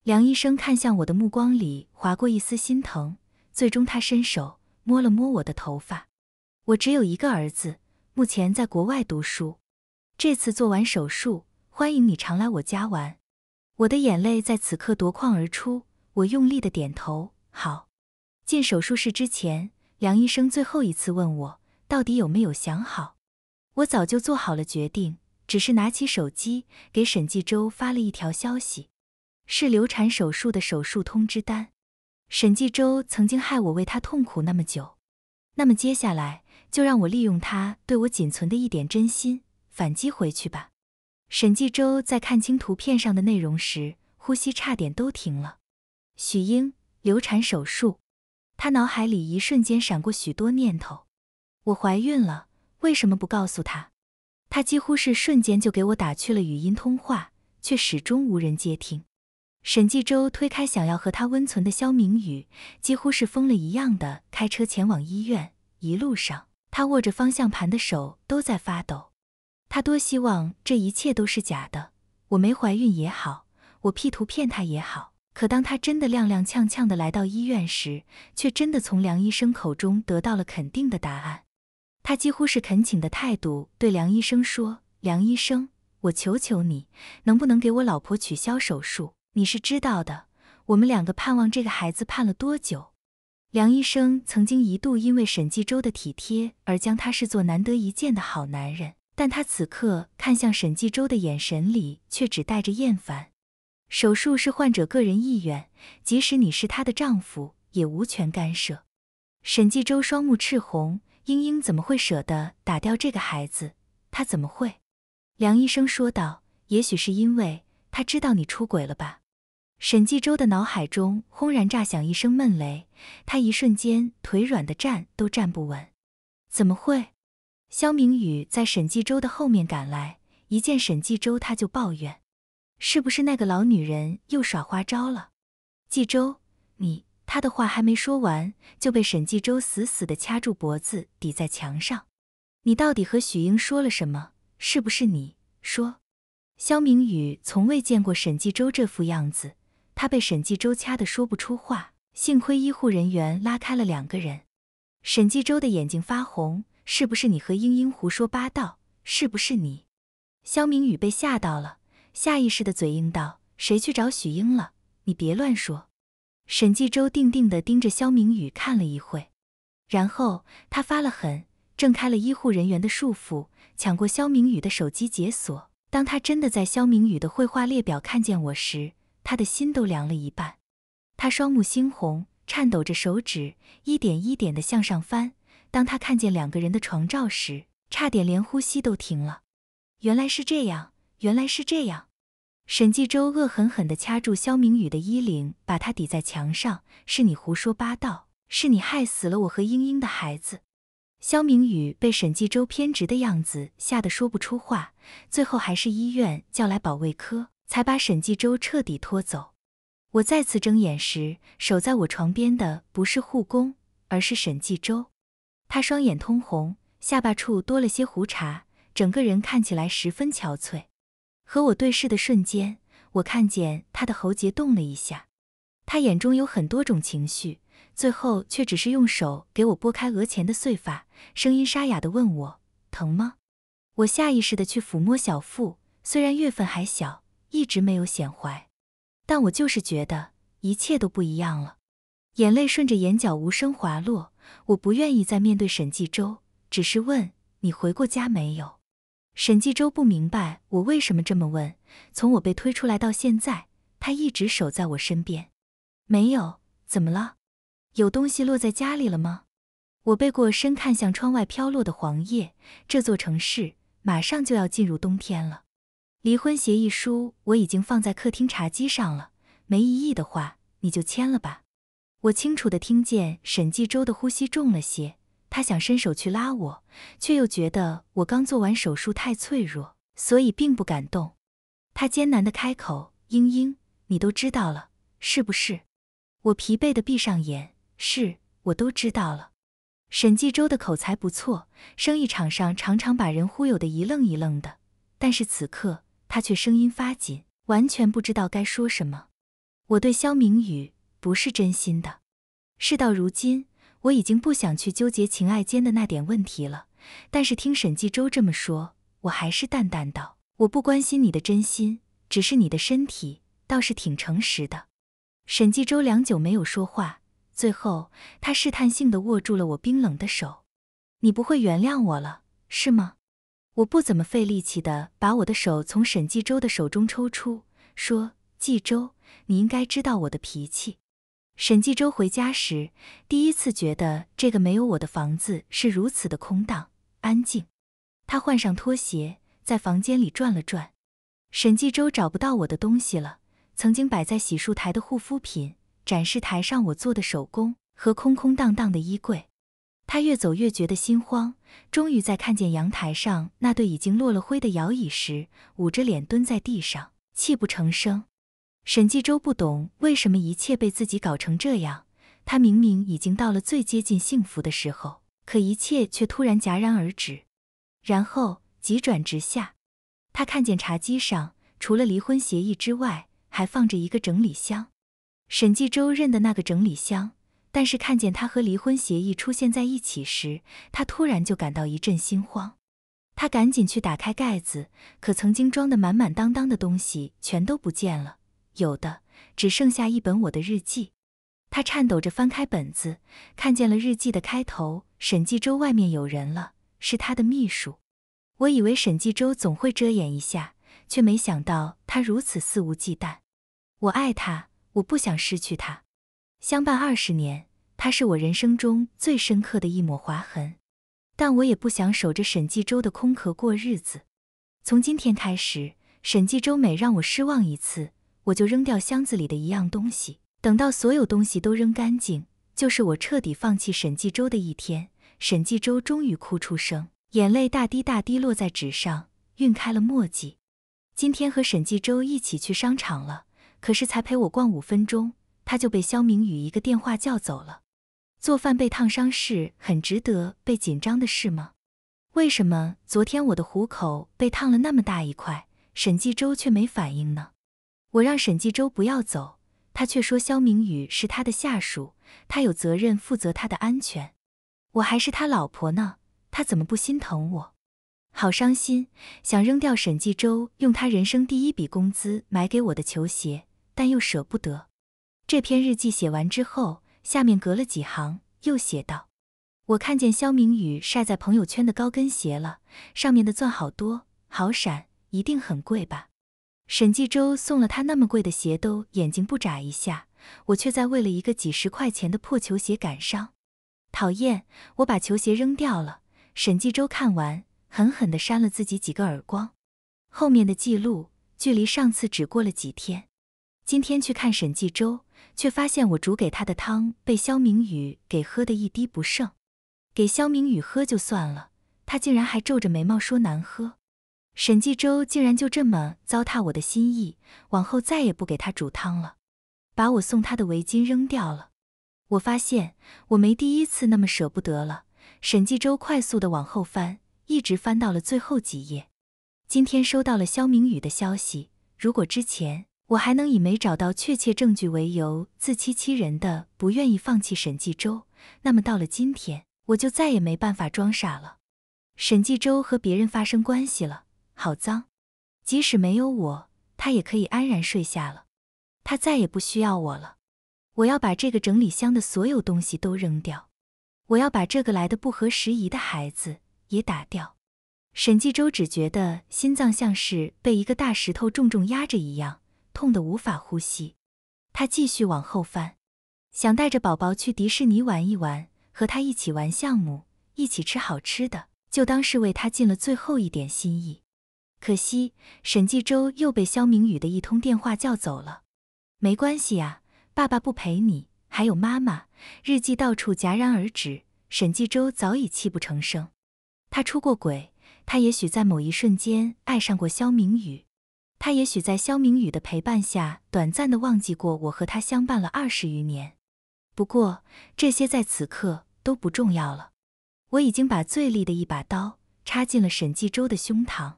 梁医生看向我的目光里划过一丝心疼。最终，他伸手摸了摸我的头发。我只有一个儿子，目前在国外读书。这次做完手术，欢迎你常来我家玩。我的眼泪在此刻夺眶而出，我用力的点头。好。进手术室之前，梁医生最后一次问我，到底有没有想好？我早就做好了决定，只是拿起手机给沈继洲发了一条消息，是流产手术的手术通知单。沈继周曾经害我为他痛苦那么久，那么接下来就让我利用他对我仅存的一点真心反击回去吧。沈继周在看清图片上的内容时，呼吸差点都停了。许英流产手术，他脑海里一瞬间闪过许多念头。我怀孕了，为什么不告诉他？他几乎是瞬间就给我打去了语音通话，却始终无人接听。沈继洲推开想要和他温存的肖明宇，几乎是疯了一样的开车前往医院。一路上，他握着方向盘的手都在发抖。他多希望这一切都是假的，我没怀孕也好，我 P 图骗他也好。可当他真的踉踉跄跄的来到医院时，却真的从梁医生口中得到了肯定的答案。他几乎是恳请的态度对梁医生说：“梁医生，我求求你，能不能给我老婆取消手术？”你是知道的，我们两个盼望这个孩子盼了多久？梁医生曾经一度因为沈继周的体贴而将他视作难得一见的好男人，但他此刻看向沈继周的眼神里却只带着厌烦。手术是患者个人意愿，即使你是她的丈夫，也无权干涉。沈继周双目赤红，英英怎么会舍得打掉这个孩子？她怎么会？梁医生说道：“也许是因为……”他知道你出轨了吧？沈继周的脑海中轰然炸响一声闷雷，他一瞬间腿软的站都站不稳。怎么会？肖明宇在沈继周的后面赶来，一见沈继周他就抱怨：“是不是那个老女人又耍花招了？”继周，你……他的话还没说完，就被沈继周死死的掐住脖子抵在墙上。你到底和许英说了什么？是不是你说？肖明宇从未见过沈继洲这副样子，他被沈继洲掐得说不出话。幸亏医护人员拉开了两个人。沈继洲的眼睛发红：“是不是你和英英胡说八道？是不是你？”肖明宇被吓到了，下意识的嘴硬道：“谁去找许英了？你别乱说。”沈继洲定定地盯着肖明宇看了一会，然后他发了狠，挣开了医护人员的束缚，抢过肖明宇的手机解锁。当他真的在肖明宇的绘画列表看见我时，他的心都凉了一半。他双目猩红，颤抖着手指，一点一点地向上翻。当他看见两个人的床照时，差点连呼吸都停了。原来是这样，原来是这样。沈继洲恶狠狠地掐住肖明宇的衣领，把他抵在墙上：“是你胡说八道，是你害死了我和英英的孩子。”肖明宇被沈继洲偏执的样子吓得说不出话，最后还是医院叫来保卫科，才把沈继洲彻底拖走。我再次睁眼时，守在我床边的不是护工，而是沈继洲。他双眼通红，下巴处多了些胡茬，整个人看起来十分憔悴。和我对视的瞬间，我看见他的喉结动了一下，他眼中有很多种情绪。最后却只是用手给我拨开额前的碎发，声音沙哑地问我：“疼吗？”我下意识地去抚摸小腹，虽然月份还小，一直没有显怀，但我就是觉得一切都不一样了。眼泪顺着眼角无声滑落，我不愿意再面对沈继周，只是问：“你回过家没有？”沈继周不明白我为什么这么问。从我被推出来到现在，他一直守在我身边。没有，怎么了？有东西落在家里了吗？我背过身，看向窗外飘落的黄叶。这座城市马上就要进入冬天了。离婚协议书我已经放在客厅茶几上了，没异议的话你就签了吧。我清楚的听见沈继洲的呼吸重了些，他想伸手去拉我，却又觉得我刚做完手术太脆弱，所以并不敢动。他艰难的开口：“英英，你都知道了，是不是？”我疲惫的闭上眼。是我都知道了。沈继洲的口才不错，生意场上常常把人忽悠的一愣一愣的。但是此刻他却声音发紧，完全不知道该说什么。我对肖明宇不是真心的。事到如今，我已经不想去纠结情爱间的那点问题了。但是听沈继洲这么说，我还是淡淡道：“我不关心你的真心，只是你的身体倒是挺诚实的。”沈继洲良久没有说话。最后，他试探性的握住了我冰冷的手，你不会原谅我了，是吗？我不怎么费力气的把我的手从沈纪州的手中抽出，说：“纪州，你应该知道我的脾气。”沈纪州回家时，第一次觉得这个没有我的房子是如此的空荡、安静。他换上拖鞋，在房间里转了转。沈纪州找不到我的东西了，曾经摆在洗漱台的护肤品。展示台上我做的手工和空空荡荡的衣柜，他越走越觉得心慌。终于在看见阳台上那对已经落了灰的摇椅时，捂着脸蹲在地上，泣不成声。沈继周不懂为什么一切被自己搞成这样。他明明已经到了最接近幸福的时候，可一切却突然戛然而止，然后急转直下。他看见茶几上除了离婚协议之外，还放着一个整理箱。沈继周认的那个整理箱，但是看见他和离婚协议出现在一起时，他突然就感到一阵心慌。他赶紧去打开盖子，可曾经装的满满当当的东西全都不见了，有的只剩下一本我的日记。他颤抖着翻开本子，看见了日记的开头：“沈继周外面有人了，是他的秘书。”我以为沈继周总会遮掩一下，却没想到他如此肆无忌惮。我爱他。我不想失去他，相伴二十年，他是我人生中最深刻的一抹划痕。但我也不想守着沈继周的空壳过日子。从今天开始，沈继周每让我失望一次，我就扔掉箱子里的一样东西。等到所有东西都扔干净，就是我彻底放弃沈继周的一天。沈继周终于哭出声，眼泪大滴大滴落在纸上，晕开了墨迹。今天和沈继周一起去商场了。可是才陪我逛五分钟，他就被肖明宇一个电话叫走了。做饭被烫伤是很值得被紧张的事吗？为什么昨天我的虎口被烫了那么大一块，沈继洲却没反应呢？我让沈继洲不要走，他却说肖明宇是他的下属，他有责任负责他的安全。我还是他老婆呢，他怎么不心疼我？好伤心，想扔掉沈继洲用他人生第一笔工资买给我的球鞋。但又舍不得。这篇日记写完之后，下面隔了几行又写道：“我看见肖明宇晒在朋友圈的高跟鞋了，上面的钻好多，好闪，一定很贵吧？沈继周送了他那么贵的鞋，都眼睛不眨一下，我却在为了一个几十块钱的破球鞋感伤，讨厌！我把球鞋扔掉了。”沈继周看完，狠狠地扇了自己几个耳光。后面的记录，距离上次只过了几天。今天去看沈继周，却发现我煮给他的汤被肖明宇给喝的一滴不剩。给肖明宇喝就算了，他竟然还皱着眉毛说难喝。沈继周竟然就这么糟蹋我的心意，往后再也不给他煮汤了，把我送他的围巾扔掉了。我发现我没第一次那么舍不得了。沈继周快速的往后翻，一直翻到了最后几页。今天收到了肖明宇的消息，如果之前。我还能以没找到确切证据为由，自欺欺人的不愿意放弃沈继周，那么到了今天，我就再也没办法装傻了。沈继周和别人发生关系了，好脏！即使没有我，他也可以安然睡下了。他再也不需要我了。我要把这个整理箱的所有东西都扔掉。我要把这个来的不合时宜的孩子也打掉。沈继周只觉得心脏像是被一个大石头重重压着一样。痛的无法呼吸，他继续往后翻，想带着宝宝去迪士尼玩一玩，和他一起玩项目，一起吃好吃的，就当是为他尽了最后一点心意。可惜沈继洲又被肖明宇的一通电话叫走了。没关系呀，爸爸不陪你，还有妈妈。日记到处戛然而止，沈继洲早已泣不成声。他出过轨，他也许在某一瞬间爱上过肖明宇。他也许在萧明宇的陪伴下短暂的忘记过我和他相伴了二十余年，不过这些在此刻都不重要了。我已经把最利的一把刀插进了沈继洲的胸膛。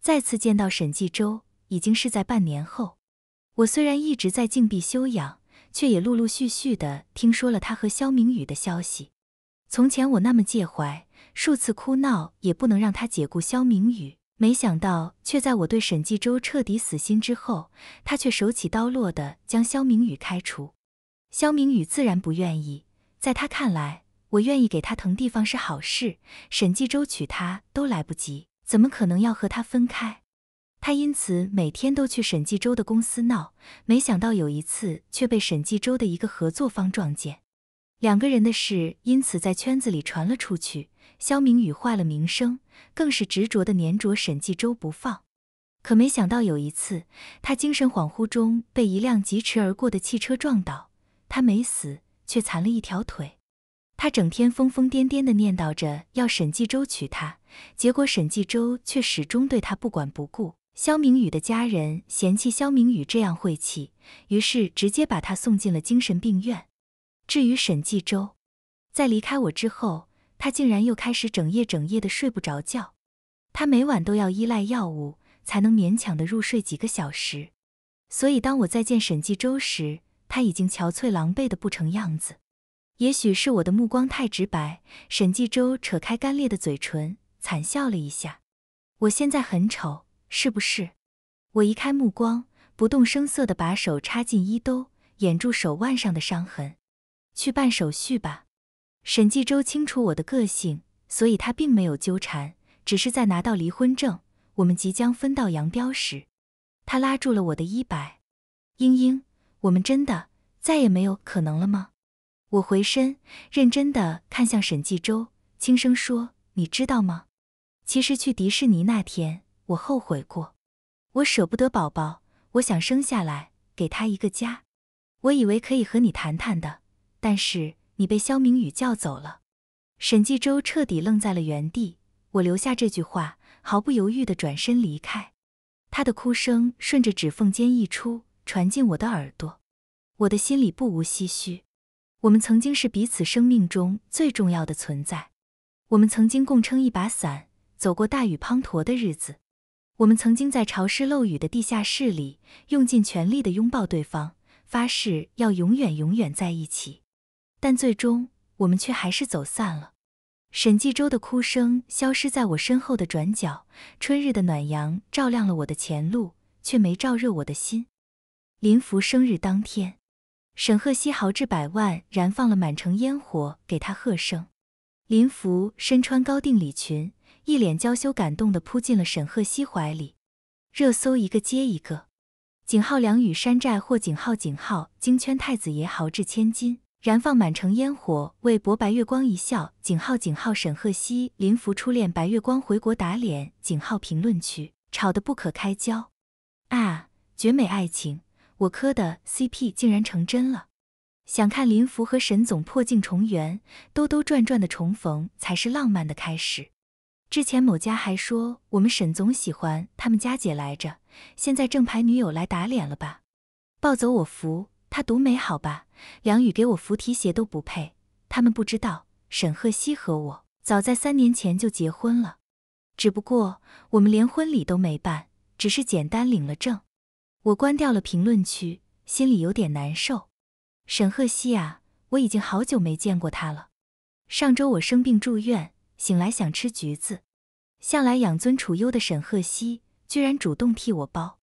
再次见到沈继洲，已经是在半年后。我虽然一直在禁闭修养，却也陆陆续续的听说了他和萧明宇的消息。从前我那么介怀，数次哭闹也不能让他解雇萧明宇。没想到，却在我对沈继洲彻底死心之后，他却手起刀落地将肖明宇开除。肖明宇自然不愿意，在他看来，我愿意给他腾地方是好事，沈继洲娶她都来不及，怎么可能要和他分开？他因此每天都去沈继洲的公司闹，没想到有一次却被沈继洲的一个合作方撞见，两个人的事因此在圈子里传了出去。肖明宇坏了名声，更是执着的粘着沈继周不放。可没想到有一次，他精神恍惚中被一辆疾驰而过的汽车撞倒，他没死，却残了一条腿。他整天疯疯癫癫的念叨着要沈继周娶她，结果沈继周却始终对他不管不顾。肖明宇的家人嫌弃肖明宇这样晦气，于是直接把他送进了精神病院。至于沈继周，在离开我之后。他竟然又开始整夜整夜的睡不着觉，他每晚都要依赖药物才能勉强的入睡几个小时。所以当我再见沈继周时，他已经憔悴狼狈的不成样子。也许是我的目光太直白，沈继周扯开干裂的嘴唇，惨笑了一下。我现在很丑，是不是？我移开目光，不动声色的把手插进衣兜，掩住手腕上的伤痕。去办手续吧。沈继周清楚我的个性，所以他并没有纠缠，只是在拿到离婚证，我们即将分道扬镳时，他拉住了我的衣摆，英英，我们真的再也没有可能了吗？我回身，认真的看向沈继周，轻声说：“你知道吗？其实去迪士尼那天，我后悔过，我舍不得宝宝，我想生下来，给他一个家。我以为可以和你谈谈的，但是……”你被肖明宇叫走了，沈继洲彻底愣在了原地。我留下这句话，毫不犹豫的转身离开。他的哭声顺着指缝间溢出，传进我的耳朵。我的心里不无唏嘘。我们曾经是彼此生命中最重要的存在。我们曾经共撑一把伞，走过大雨滂沱的日子。我们曾经在潮湿漏雨的地下室里，用尽全力的拥抱对方，发誓要永远永远在一起。但最终我们却还是走散了。沈继周的哭声消失在我身后的转角，春日的暖阳照亮了我的前路，却没照热我的心。林福生日当天，沈鹤熙豪掷百万燃放了满城烟火给他贺生。林福身穿高定礼裙，一脸娇羞感动地扑进了沈鹤熙怀里。热搜一个接一个，景浩良与山寨或景浩景浩京圈太子爷豪掷千金。燃放满城烟火，为博白月光一笑。井号井号沈鹤西林福初恋白月光回国打脸。井号评论区吵得不可开交。啊，绝美爱情，我磕的 CP 竟然成真了！想看林福和沈总破镜重圆，兜兜转转的重逢才是浪漫的开始。之前某家还说我们沈总喜欢他们家姐来着，现在正牌女友来打脸了吧？抱走我福。他独美好吧？梁宇给我扶提鞋都不配。他们不知道沈鹤西和我早在三年前就结婚了，只不过我们连婚礼都没办，只是简单领了证。我关掉了评论区，心里有点难受。沈鹤西啊，我已经好久没见过他了。上周我生病住院，醒来想吃橘子，向来养尊处优的沈鹤西居然主动替我包。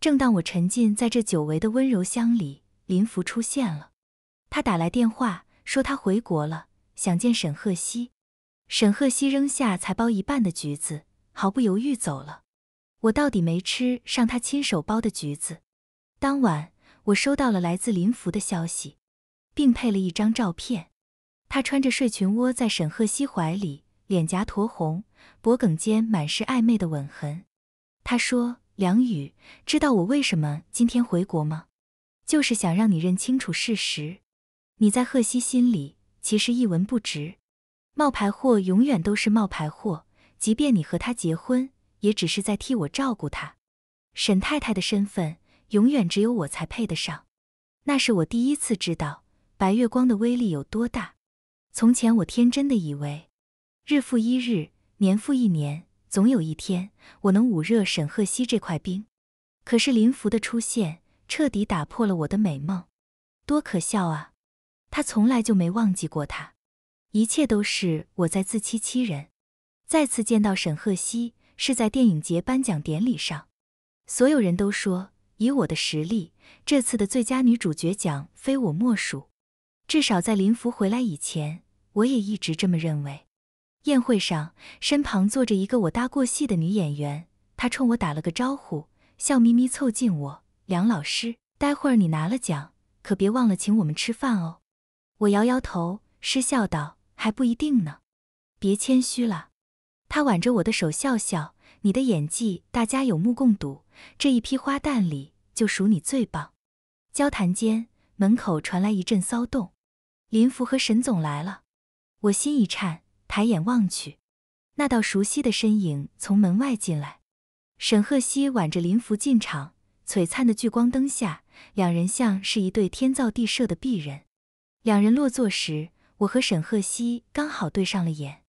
正当我沉浸在这久违的温柔乡里。林福出现了，他打来电话说他回国了，想见沈鹤西。沈鹤西扔下才剥一半的橘子，毫不犹豫走了。我到底没吃上他亲手剥的橘子。当晚，我收到了来自林福的消息，并配了一张照片。他穿着睡裙窝在沈鹤西怀里，脸颊酡红，脖颈间满是暧昧的吻痕。他说：“梁宇，知道我为什么今天回国吗？”就是想让你认清楚事实，你在贺西心里其实一文不值，冒牌货永远都是冒牌货，即便你和他结婚，也只是在替我照顾他。沈太太的身份，永远只有我才配得上。那是我第一次知道白月光的威力有多大。从前我天真的以为，日复一日，年复一年，总有一天我能捂热沈贺熙这块冰。可是林福的出现。彻底打破了我的美梦，多可笑啊！他从来就没忘记过他，一切都是我在自欺欺人。再次见到沈赫西是在电影节颁奖典礼上，所有人都说以我的实力，这次的最佳女主角奖非我莫属。至少在林福回来以前，我也一直这么认为。宴会上，身旁坐着一个我搭过戏的女演员，她冲我打了个招呼，笑眯眯凑近我。梁老师，待会儿你拿了奖，可别忘了请我们吃饭哦。我摇摇头，失笑道：“还不一定呢。”别谦虚了。他挽着我的手，笑笑：“你的演技大家有目共睹，这一批花旦里就属你最棒。”交谈间，门口传来一阵骚动，林福和沈总来了。我心一颤，抬眼望去，那道熟悉的身影从门外进来。沈鹤熙挽着林福进场。璀璨的聚光灯下，两人像是一对天造地设的璧人。两人落座时，我和沈鹤熙刚好对上了眼，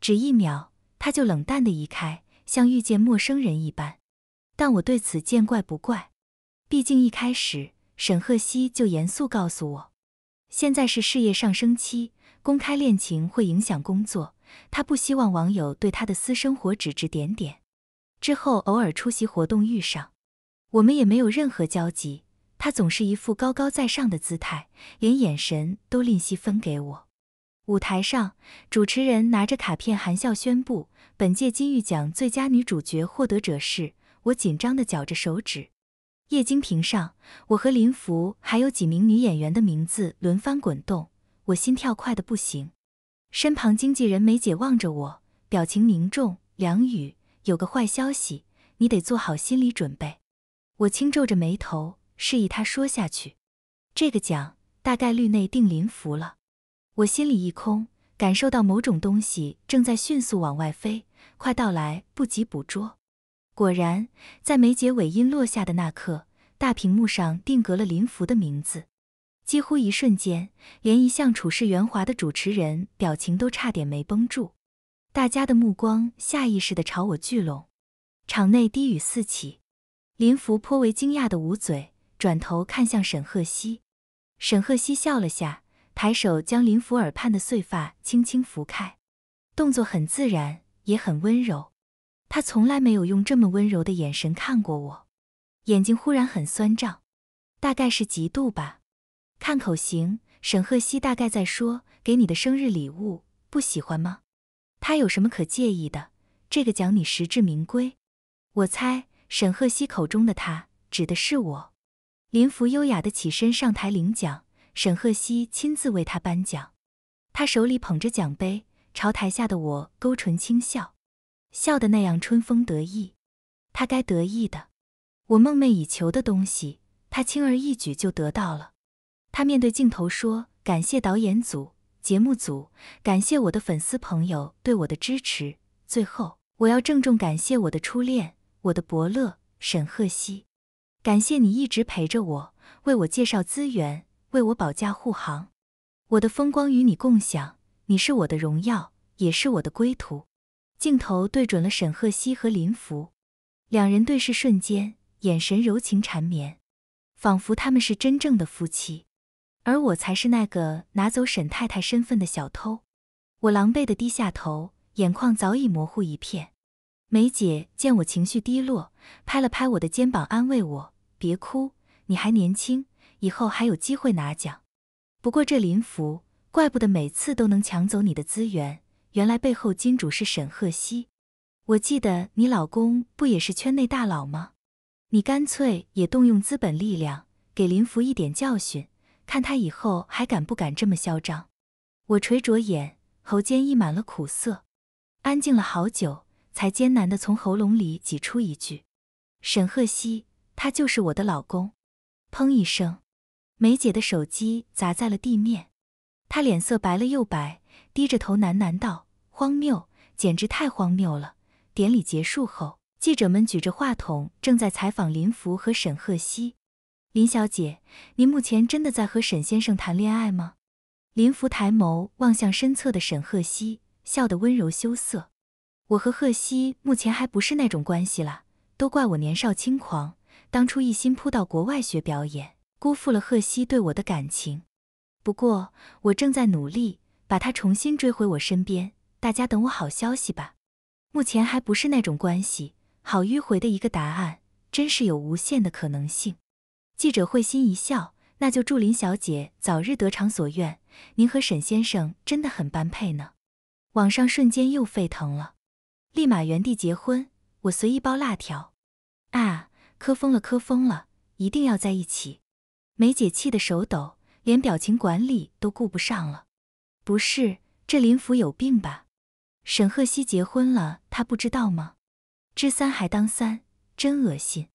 只一秒，他就冷淡的移开，像遇见陌生人一般。但我对此见怪不怪，毕竟一开始沈鹤熙就严肃告诉我，现在是事业上升期，公开恋情会影响工作，他不希望网友对他的私生活指指点点。之后偶尔出席活动遇上。我们也没有任何交集，他总是一副高高在上的姿态，连眼神都吝惜分给我。舞台上，主持人拿着卡片含笑宣布本届金玉奖最佳女主角获得者是我。紧张地绞着手指，液晶屏上我和林福还有几名女演员的名字轮番滚动，我心跳快得不行。身旁经纪人梅姐望着我，表情凝重：“梁宇，有个坏消息，你得做好心理准备。”我轻皱着眉头，示意他说下去。这个奖大概率内定林福了。我心里一空，感受到某种东西正在迅速往外飞，快到来不及捕捉。果然，在梅姐尾音落下的那刻，大屏幕上定格了林福的名字。几乎一瞬间，连一向处事圆滑的主持人表情都差点没绷住。大家的目光下意识地朝我聚拢，场内低语四起。林福颇为惊讶地捂嘴，转头看向沈鹤熙。沈鹤熙笑了下，抬手将林福耳畔的碎发轻轻拂开，动作很自然，也很温柔。他从来没有用这么温柔的眼神看过我，眼睛忽然很酸胀，大概是嫉妒吧。看口型，沈鹤熙大概在说：“给你的生日礼物不喜欢吗？”他有什么可介意的？这个奖你实至名归。我猜。沈鹤西口中的他指的是我，林福优雅的起身，上台领奖。沈鹤西亲自为他颁奖，他手里捧着奖杯，朝台下的我勾唇轻笑，笑得那样春风得意。他该得意的，我梦寐以求的东西，他轻而易举就得到了。他面对镜头说：“感谢导演组、节目组，感谢我的粉丝朋友对我的支持。最后，我要郑重感谢我的初恋。”我的伯乐沈鹤熙，感谢你一直陪着我，为我介绍资源，为我保驾护航。我的风光与你共享，你是我的荣耀，也是我的归途。镜头对准了沈鹤熙和林福，两人对视瞬间，眼神柔情缠绵，仿佛他们是真正的夫妻，而我才是那个拿走沈太太身份的小偷。我狼狈的低下头，眼眶早已模糊一片。梅姐见我情绪低落，拍了拍我的肩膀，安慰我：“别哭，你还年轻，以后还有机会拿奖。不过这林福，怪不得每次都能抢走你的资源，原来背后金主是沈鹤熙。我记得你老公不也是圈内大佬吗？你干脆也动用资本力量，给林福一点教训，看他以后还敢不敢这么嚣张。”我垂着眼，喉间溢满了苦涩，安静了好久。才艰难地从喉咙里挤出一句：“沈鹤熙，他就是我的老公。”砰一声，梅姐的手机砸在了地面，她脸色白了又白，低着头喃喃道：“荒谬，简直太荒谬了。”典礼结束后，记者们举着话筒正在采访林福和沈鹤熙。林小姐，您目前真的在和沈先生谈恋爱吗？林福抬眸望向身侧的沈鹤熙，笑得温柔羞涩。我和贺西目前还不是那种关系啦，都怪我年少轻狂，当初一心扑到国外学表演，辜负了贺西对我的感情。不过我正在努力把他重新追回我身边，大家等我好消息吧。目前还不是那种关系，好迂回的一个答案，真是有无限的可能性。记者会心一笑，那就祝林小姐早日得偿所愿。您和沈先生真的很般配呢。网上瞬间又沸腾了。立马原地结婚！我随意包辣条，啊，磕疯了，磕疯了！一定要在一起！梅姐气得手抖，连表情管理都顾不上了。不是，这林福有病吧？沈鹤熙结婚了，他不知道吗？知三还当三，真恶心！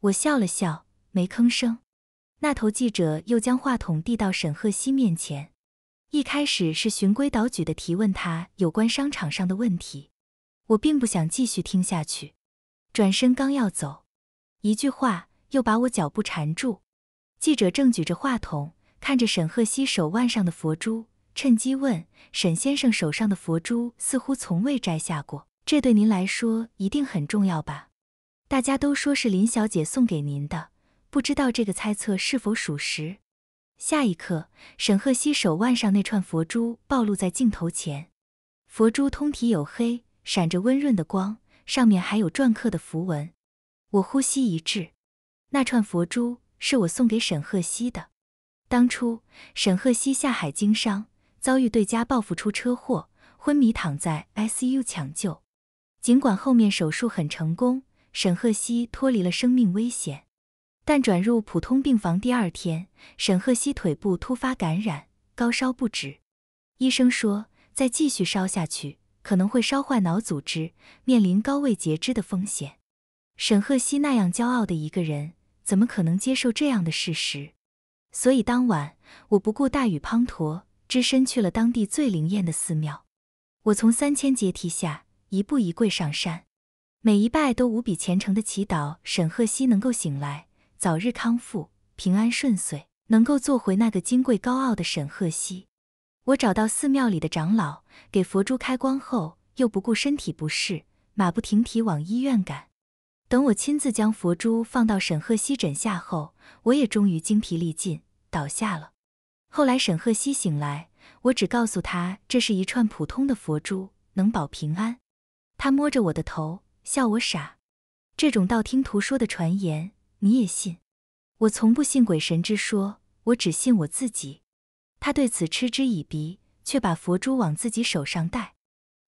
我笑了笑，没吭声。那头记者又将话筒递到沈鹤熙面前，一开始是循规蹈矩地提问他有关商场上的问题。我并不想继续听下去，转身刚要走，一句话又把我脚步缠住。记者正举着话筒，看着沈鹤熙手腕上的佛珠，趁机问：“沈先生手上的佛珠似乎从未摘下过，这对您来说一定很重要吧？大家都说是林小姐送给您的，不知道这个猜测是否属实？”下一刻，沈鹤熙手腕上那串佛珠暴露在镜头前，佛珠通体黝黑。闪着温润的光，上面还有篆刻的符文。我呼吸一滞，那串佛珠是我送给沈鹤熙的。当初沈鹤熙下海经商，遭遇对家报复出车祸，昏迷躺在 ICU 抢救。尽管后面手术很成功，沈鹤熙脱离了生命危险，但转入普通病房第二天，沈鹤熙腿部突发感染，高烧不止。医生说，再继续烧下去。可能会烧坏脑组织，面临高位截肢的风险。沈赫西那样骄傲的一个人，怎么可能接受这样的事实？所以当晚，我不顾大雨滂沱，只身去了当地最灵验的寺庙。我从三千阶梯下，一步一跪上山，每一拜都无比虔诚地祈祷沈赫西能够醒来，早日康复，平安顺遂，能够做回那个金贵高傲的沈赫西。我找到寺庙里的长老，给佛珠开光后，又不顾身体不适，马不停蹄往医院赶。等我亲自将佛珠放到沈鹤熙枕下后，我也终于精疲力尽，倒下了。后来沈鹤熙醒来，我只告诉他，这是一串普通的佛珠，能保平安。他摸着我的头，笑我傻，这种道听途说的传言你也信？我从不信鬼神之说，我只信我自己。他对此嗤之以鼻，却把佛珠往自己手上戴。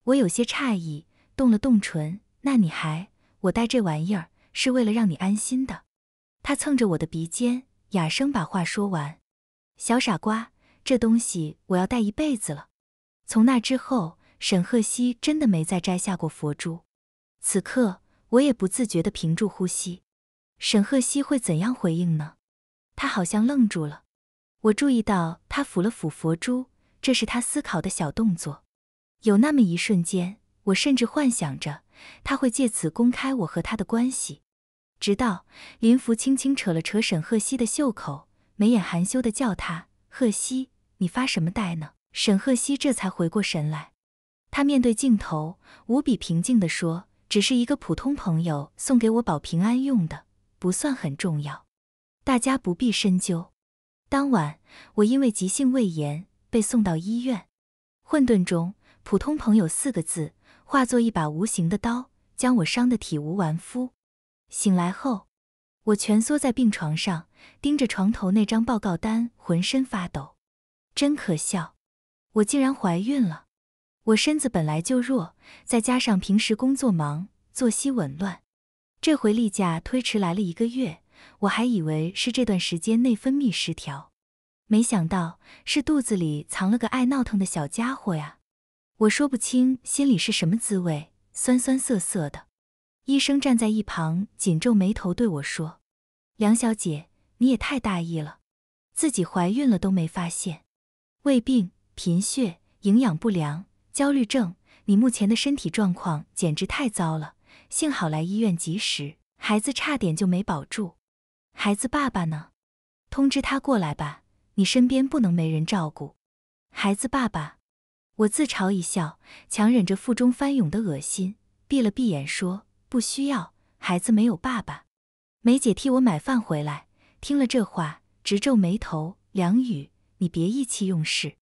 我有些诧异，动了动唇。那你还，我戴这玩意儿是为了让你安心的。他蹭着我的鼻尖，哑声把话说完。小傻瓜，这东西我要戴一辈子了。从那之后，沈鹤熙真的没再摘下过佛珠。此刻，我也不自觉地屏住呼吸。沈鹤熙会怎样回应呢？他好像愣住了。我注意到他抚了抚佛珠，这是他思考的小动作。有那么一瞬间，我甚至幻想着他会借此公开我和他的关系。直到林福轻轻扯了扯沈鹤熙的袖口，眉眼含羞的叫他：“贺熙，你发什么呆呢？”沈鹤熙这才回过神来，他面对镜头，无比平静的说：“只是一个普通朋友送给我保平安用的，不算很重要，大家不必深究。”当晚，我因为急性胃炎被送到医院。混沌中，“普通朋友”四个字化作一把无形的刀，将我伤得体无完肤。醒来后，我蜷缩在病床上，盯着床头那张报告单，浑身发抖。真可笑，我竟然怀孕了！我身子本来就弱，再加上平时工作忙，作息紊乱，这回例假推迟来了一个月。我还以为是这段时间内分泌失调，没想到是肚子里藏了个爱闹腾的小家伙呀！我说不清心里是什么滋味，酸酸涩涩的。医生站在一旁紧皱眉头对我说：“梁小姐，你也太大意了，自己怀孕了都没发现。胃病、贫血、营养不良、焦虑症，你目前的身体状况简直太糟了。幸好来医院及时，孩子差点就没保住。”孩子爸爸呢？通知他过来吧，你身边不能没人照顾。孩子爸爸，我自嘲一笑，强忍着腹中翻涌的恶心，闭了闭眼说：“不需要，孩子没有爸爸。”梅姐替我买饭回来，听了这话，直皱眉头：“梁宇，你别意气用事，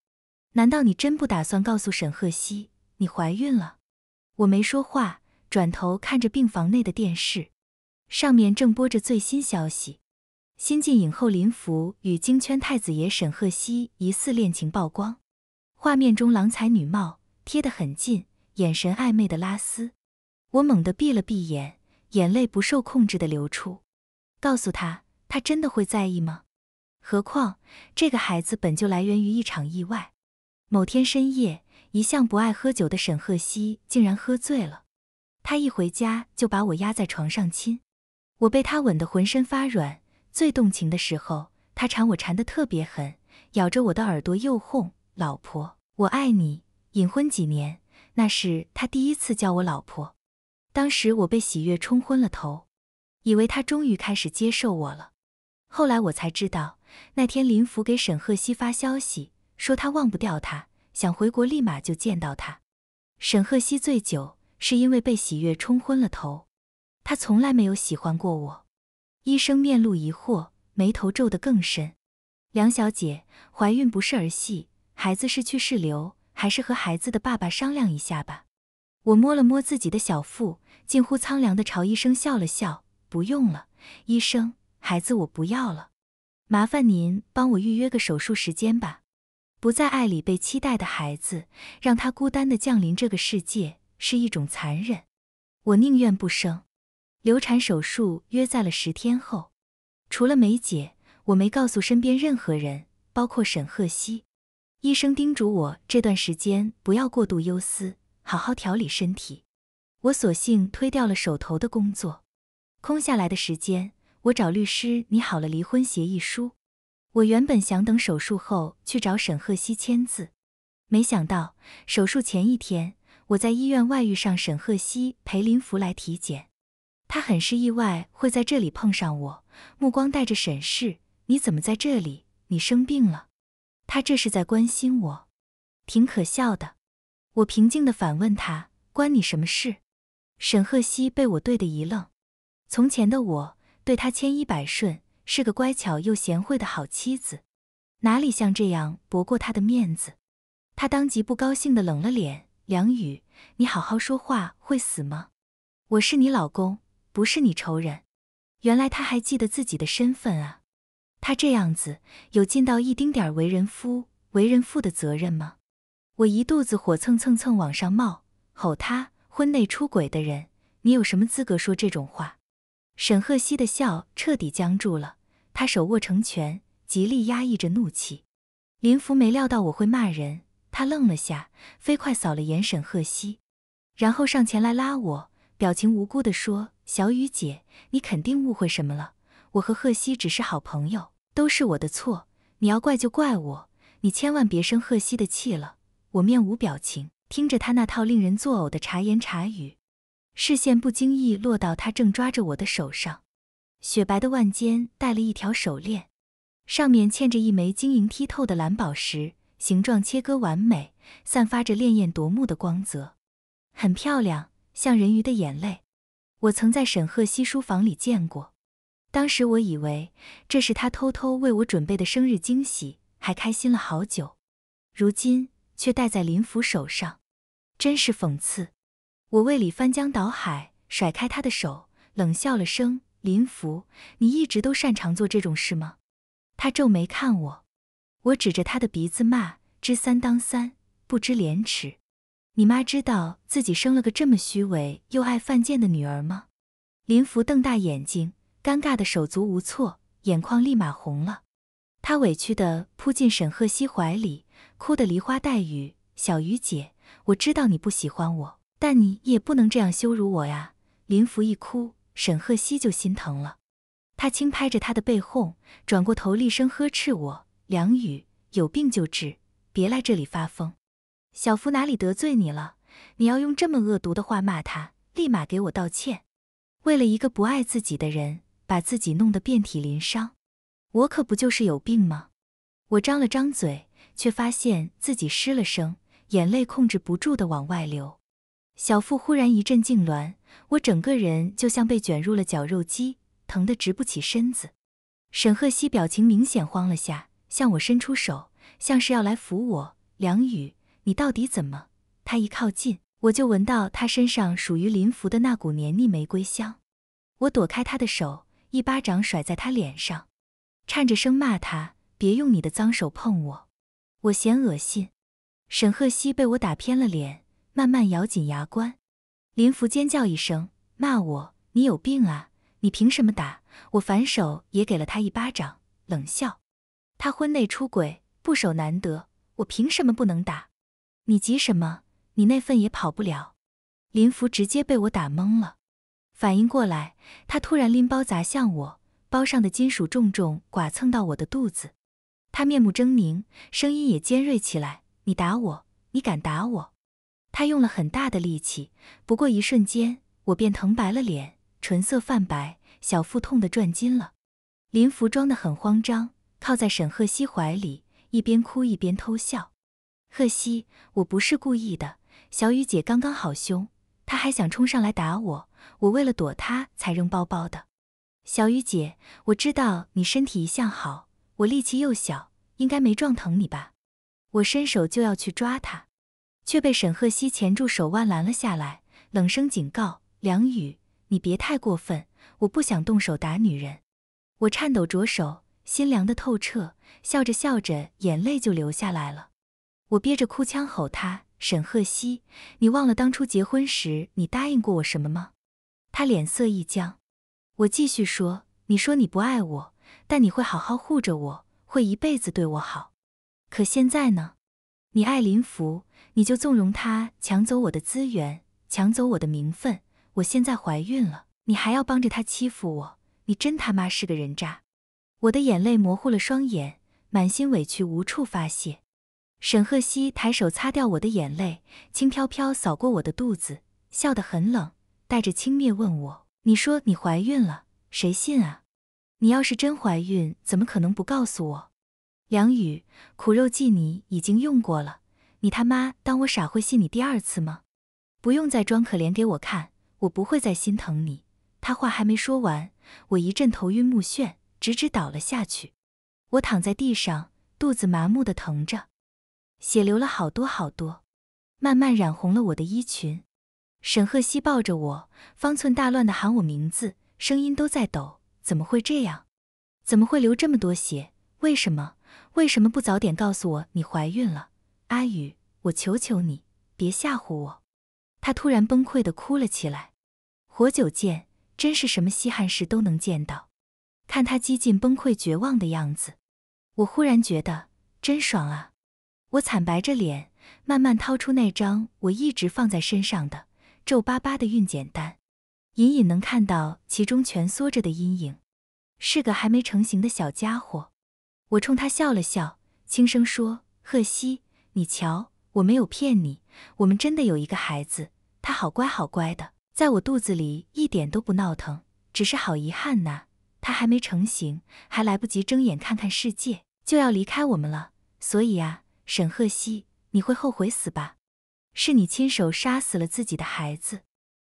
难道你真不打算告诉沈鹤西你怀孕了？”我没说话，转头看着病房内的电视，上面正播着最新消息。新晋影后林福与京圈太子爷沈赫熙疑似恋情曝光，画面中郎才女貌贴得很近，眼神暧昧的拉丝。我猛地闭了闭眼，眼泪不受控制的流出。告诉他，他真的会在意吗？何况这个孩子本就来源于一场意外。某天深夜，一向不爱喝酒的沈赫熙竟然喝醉了，他一回家就把我压在床上亲，我被他吻得浑身发软。最动情的时候，他缠我缠得特别狠，咬着我的耳朵又哄：“老婆，我爱你。”隐婚几年，那是他第一次叫我老婆。当时我被喜悦冲昏了头，以为他终于开始接受我了。后来我才知道，那天林福给沈鹤熙发消息说他忘不掉他，想回国立马就见到他。沈鹤熙醉酒是因为被喜悦冲昏了头，他从来没有喜欢过我。医生面露疑惑，眉头皱得更深。梁小姐，怀孕不是儿戏，孩子是去是留，还是和孩子的爸爸商量一下吧。我摸了摸自己的小腹，近乎苍凉地朝医生笑了笑。不用了，医生，孩子我不要了。麻烦您帮我预约个手术时间吧。不在爱里被期待的孩子，让他孤单地降临这个世界，是一种残忍。我宁愿不生。流产手术约在了十天后，除了梅姐，我没告诉身边任何人，包括沈鹤西。医生叮嘱我这段时间不要过度忧思，好好调理身体。我索性推掉了手头的工作，空下来的时间，我找律师拟好了离婚协议书。我原本想等手术后去找沈鹤西签字，没想到手术前一天，我在医院外遇上沈鹤西陪林福来体检。他很是意外会在这里碰上我，目光带着审视。你怎么在这里？你生病了？他这是在关心我，挺可笑的。我平静地反问他：“关你什么事？”沈鹤熙被我怼得一愣。从前的我对他千依百顺，是个乖巧又贤惠的好妻子，哪里像这样驳过他的面子？他当即不高兴地冷了脸：“梁宇，你好好说话会死吗？我是你老公。”不是你仇人，原来他还记得自己的身份啊！他这样子，有尽到一丁点儿为人夫、为人父的责任吗？我一肚子火蹭蹭蹭往上冒，吼他：婚内出轨的人，你有什么资格说这种话？沈鹤熙的笑彻底僵住了，他手握成拳，极力压抑着怒气。林福没料到我会骂人，他愣了下，飞快扫了眼沈鹤熙，然后上前来拉我，表情无辜地说。小雨姐，你肯定误会什么了。我和贺西只是好朋友，都是我的错。你要怪就怪我，你千万别生贺西的气了。我面无表情，听着他那套令人作呕的茶言茶语，视线不经意落到他正抓着我的手上，雪白的腕间戴了一条手链，上面嵌着一枚晶莹剔透的蓝宝石，形状切割完美，散发着潋滟夺目的光泽，很漂亮，像人鱼的眼泪。我曾在沈鹤西书房里见过，当时我以为这是他偷偷为我准备的生日惊喜，还开心了好久。如今却戴在林福手上，真是讽刺！我胃里翻江倒海，甩开他的手，冷笑了声：“林福，你一直都擅长做这种事吗？”他皱眉看我，我指着他的鼻子骂：“知三当三，不知廉耻！”你妈知道自己生了个这么虚伪又爱犯贱的女儿吗？林福瞪大眼睛，尴尬的手足无措，眼眶立马红了。他委屈的扑进沈鹤熙怀里，哭得梨花带雨。小鱼姐，我知道你不喜欢我，但你也不能这样羞辱我呀！林福一哭，沈鹤熙就心疼了，他轻拍着他的背哄，转过头厉声呵斥我：“梁宇，有病就治，别来这里发疯。”小福哪里得罪你了？你要用这么恶毒的话骂他，立马给我道歉！为了一个不爱自己的人，把自己弄得遍体鳞伤，我可不就是有病吗？我张了张嘴，却发现自己失了声，眼泪控制不住的往外流。小腹忽然一阵痉挛，我整个人就像被卷入了绞肉机，疼得直不起身子。沈贺熙表情明显慌了下，向我伸出手，像是要来扶我。梁宇。你到底怎么？他一靠近，我就闻到他身上属于林福的那股黏腻玫瑰香。我躲开他的手，一巴掌甩在他脸上，颤着声骂他：“别用你的脏手碰我，我嫌恶心。”沈鹤熙被我打偏了脸，慢慢咬紧牙关。林福尖叫一声，骂我：“你有病啊！你凭什么打我？”反手也给了他一巴掌，冷笑：“他婚内出轨，不守难得，我凭什么不能打？”你急什么？你那份也跑不了。林福直接被我打懵了，反应过来，他突然拎包砸向我，包上的金属重重剐蹭到我的肚子。他面目狰狞，声音也尖锐起来：“你打我！你敢打我！”他用了很大的力气，不过一瞬间，我便疼白了脸，唇色泛白，小腹痛得转筋了。林福装得很慌张，靠在沈鹤熙怀里，一边哭一边偷笑。贺西，我不是故意的。小雨姐刚刚好凶，她还想冲上来打我，我为了躲她才扔包包的。小雨姐，我知道你身体一向好，我力气又小，应该没撞疼你吧？我伸手就要去抓她，却被沈鹤西钳住手腕拦了下来，冷声警告：“梁雨，你别太过分，我不想动手打女人。”我颤抖着手，心凉得透彻，笑着笑着，眼泪就流下来了。我憋着哭腔吼他：“沈鹤熙，你忘了当初结婚时你答应过我什么吗？”他脸色一僵。我继续说：“你说你不爱我，但你会好好护着我，会一辈子对我好。可现在呢？你爱林福，你就纵容他抢走我的资源，抢走我的名分。我现在怀孕了，你还要帮着他欺负我，你真他妈是个人渣！”我的眼泪模糊了双眼，满心委屈无处发泄。沈鹤熙抬手擦掉我的眼泪，轻飘飘扫过我的肚子，笑得很冷，带着轻蔑问我：“你说你怀孕了，谁信啊？你要是真怀孕，怎么可能不告诉我？”梁宇，苦肉计你已经用过了，你他妈当我傻会信你第二次吗？不用再装可怜给我看，我不会再心疼你。他话还没说完，我一阵头晕目眩，直直倒了下去。我躺在地上，肚子麻木的疼着。血流了好多好多，慢慢染红了我的衣裙。沈鹤熙抱着我，方寸大乱地喊我名字，声音都在抖。怎么会这样？怎么会流这么多血？为什么？为什么不早点告诉我你怀孕了？阿雨，我求求你，别吓唬我！他突然崩溃地哭了起来。活久见，真是什么稀罕事都能见到。看他几近崩溃绝望的样子，我忽然觉得真爽啊。我惨白着脸，慢慢掏出那张我一直放在身上的皱巴巴的孕检单，隐隐能看到其中蜷缩着的阴影，是个还没成型的小家伙。我冲他笑了笑，轻声说：“贺西，你瞧，我没有骗你，我们真的有一个孩子。他好乖好乖的，在我肚子里一点都不闹腾，只是好遗憾呐，他还没成型，还来不及睁眼看看世界，就要离开我们了。所以啊。”沈鹤西，你会后悔死吧？是你亲手杀死了自己的孩子。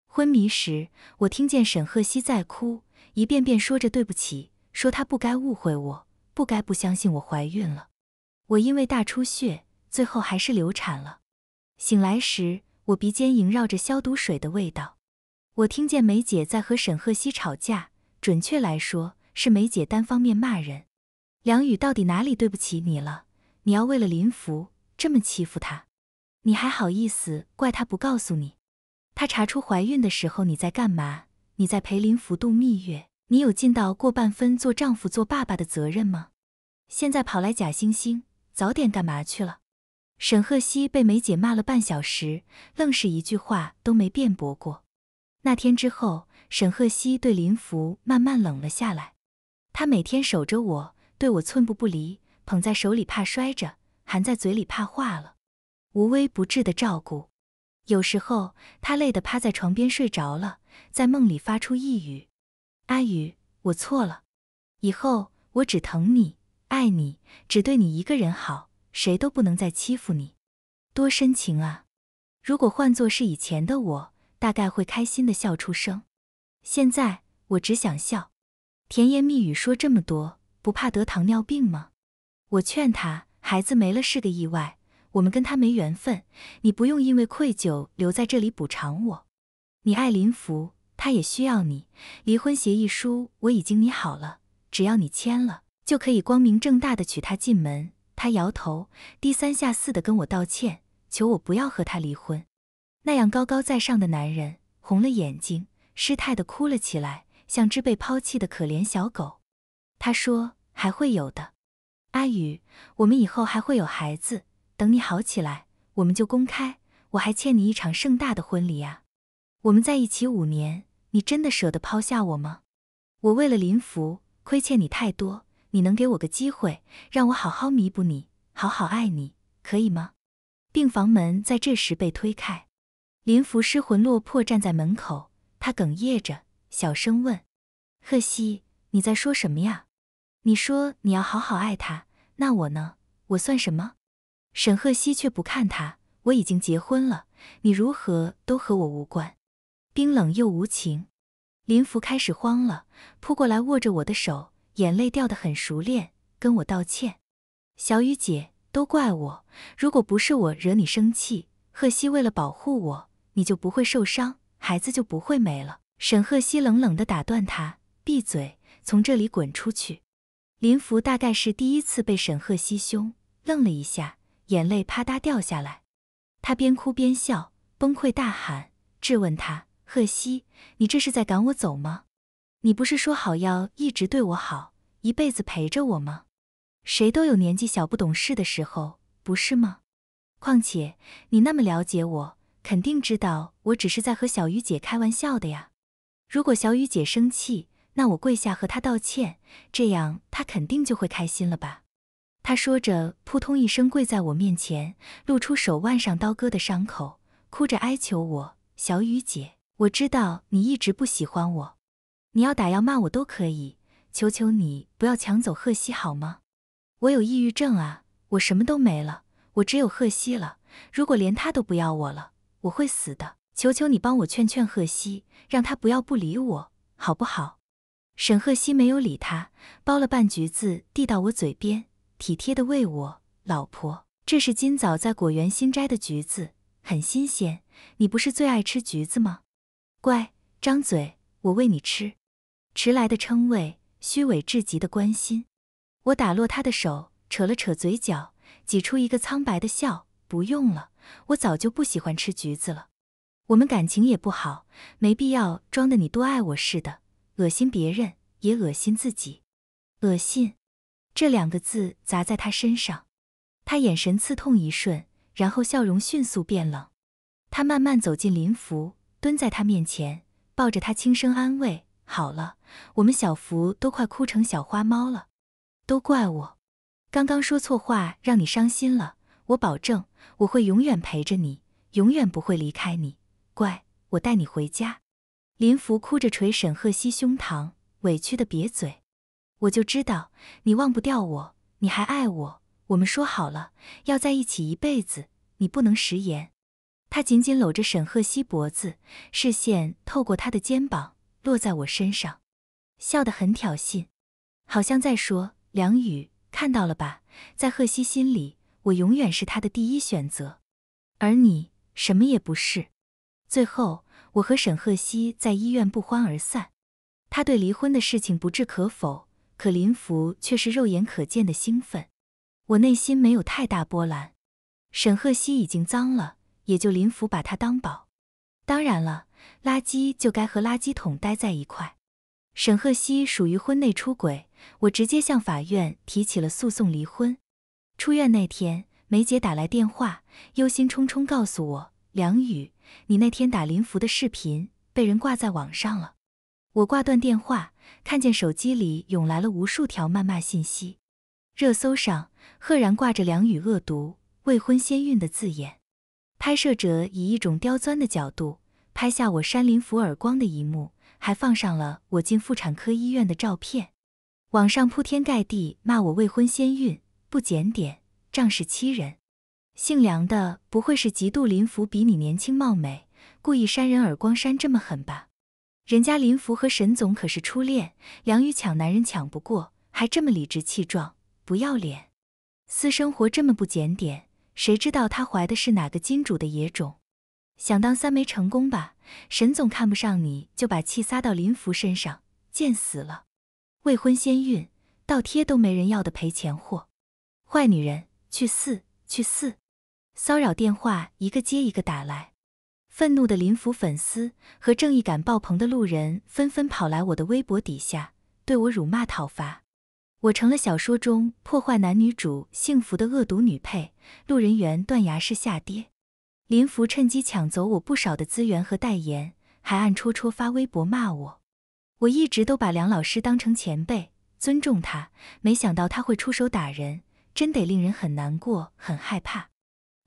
昏迷时，我听见沈鹤西在哭，一遍遍说着对不起，说他不该误会我，不该不相信我怀孕了。我因为大出血，最后还是流产了。醒来时，我鼻尖萦绕着消毒水的味道。我听见梅姐在和沈鹤西吵架，准确来说是梅姐单方面骂人。梁宇到底哪里对不起你了？你要为了林福这么欺负他，你还好意思怪他不告诉你？他查出怀孕的时候你在干嘛？你在陪林福度蜜月？你有尽到过半分做丈夫、做爸爸的责任吗？现在跑来假惺惺，早点干嘛去了？沈鹤西被梅姐骂了半小时，愣是一句话都没辩驳过。那天之后，沈鹤西对林福慢慢冷了下来，他每天守着我，对我寸步不离。捧在手里怕摔着，含在嘴里怕化了，无微不至的照顾。有时候他累得趴在床边睡着了，在梦里发出呓语：“阿宇，我错了，以后我只疼你，爱你，只对你一个人好，谁都不能再欺负你。”多深情啊！如果换作是以前的我，大概会开心的笑出声。现在我只想笑，甜言蜜语说这么多，不怕得糖尿病吗？我劝他，孩子没了是个意外，我们跟他没缘分，你不用因为愧疚留在这里补偿我。你爱林福，他也需要你。离婚协议书我已经拟好了，只要你签了，就可以光明正大的娶她进门。他摇头，低三下四的跟我道歉，求我不要和他离婚。那样高高在上的男人红了眼睛，失态的哭了起来，像只被抛弃的可怜小狗。他说还会有的。阿宇，我们以后还会有孩子。等你好起来，我们就公开。我还欠你一场盛大的婚礼呀！我们在一起五年，你真的舍得抛下我吗？我为了林福，亏欠你太多。你能给我个机会，让我好好弥补你，好好爱你，可以吗？病房门在这时被推开，林福失魂落魄站在门口，他哽咽着，小声问：“贺西，你在说什么呀？”你说你要好好爱他，那我呢？我算什么？沈鹤西却不看他，我已经结婚了，你如何都和我无关。冰冷又无情，林福开始慌了，扑过来握着我的手，眼泪掉得很熟练，跟我道歉：“小雨姐，都怪我，如果不是我惹你生气，贺西为了保护我，你就不会受伤，孩子就不会没了。”沈鹤西冷冷的打断他：“闭嘴，从这里滚出去。”林福大概是第一次被沈贺熙胸，愣了一下，眼泪啪嗒掉下来。他边哭边笑，崩溃大喊质问他：“贺西，你这是在赶我走吗？你不是说好要一直对我好，一辈子陪着我吗？谁都有年纪小不懂事的时候，不是吗？况且你那么了解我，肯定知道我只是在和小雨姐开玩笑的呀。如果小雨姐生气……”那我跪下和他道歉，这样他肯定就会开心了吧？他说着，扑通一声跪在我面前，露出手腕上刀割的伤口，哭着哀求我：“小雨姐，我知道你一直不喜欢我，你要打要骂我都可以，求求你不要抢走贺西好吗？我有抑郁症啊，我什么都没了，我只有贺西了。如果连他都不要我了，我会死的。求求你帮我劝劝贺西，让他不要不理我，好不好？”沈鹤西没有理他，剥了半橘子递到我嘴边，体贴地喂我：“老婆，这是今早在果园新摘的橘子，很新鲜。你不是最爱吃橘子吗？乖，张嘴，我喂你吃。”迟来的称谓，虚伪至极的关心。我打落他的手，扯了扯嘴角，挤出一个苍白的笑：“不用了，我早就不喜欢吃橘子了。我们感情也不好，没必要装的你多爱我似的。”恶心别人也恶心自己，恶心这两个字砸在他身上，他眼神刺痛一瞬，然后笑容迅速变冷。他慢慢走进林福，蹲在他面前，抱着他轻声安慰：“好了，我们小福都快哭成小花猫了，都怪我，刚刚说错话让你伤心了。我保证，我会永远陪着你，永远不会离开你。乖，我带你回家。”林福哭着捶沈鹤熙胸膛，委屈的瘪嘴。我就知道你忘不掉我，你还爱我。我们说好了要在一起一辈子，你不能食言。他紧紧搂着沈鹤熙脖子，视线透过他的肩膀落在我身上，笑得很挑衅，好像在说：“梁宇，看到了吧，在贺熙心里，我永远是他的第一选择，而你什么也不是。”最后。我和沈鹤西在医院不欢而散，他对离婚的事情不置可否，可林福却是肉眼可见的兴奋。我内心没有太大波澜，沈鹤西已经脏了，也就林福把他当宝。当然了，垃圾就该和垃圾桶待在一块。沈鹤西属于婚内出轨，我直接向法院提起了诉讼离婚。出院那天，梅姐打来电话，忧心忡忡告诉我梁宇。你那天打林福的视频被人挂在网上了，我挂断电话，看见手机里涌来了无数条谩骂信息，热搜上赫然挂着“梁宇恶毒、未婚先孕”的字眼。拍摄者以一种刁钻的角度拍下我扇林福耳光的一幕，还放上了我进妇产科医院的照片。网上铺天盖地骂我未婚先孕、不检点、仗势欺人。姓梁的不会是嫉妒林福比你年轻貌美，故意扇人耳光扇这么狠吧？人家林福和沈总可是初恋，梁宇抢男人抢不过，还这么理直气壮，不要脸，私生活这么不检点，谁知道他怀的是哪个金主的野种？想当三没成功吧？沈总看不上你，就把气撒到林福身上，贱死了！未婚先孕，倒贴都没人要的赔钱货，坏女人，去四，去四！骚扰电话一个接一个打来，愤怒的林福粉丝和正义感爆棚的路人纷纷跑来我的微博底下对我辱骂讨伐，我成了小说中破坏男女主幸福的恶毒女配，路人缘断崖式下跌。林福趁机抢走我不少的资源和代言，还暗戳戳发微博骂我。我一直都把梁老师当成前辈，尊重他，没想到他会出手打人，真得令人很难过，很害怕。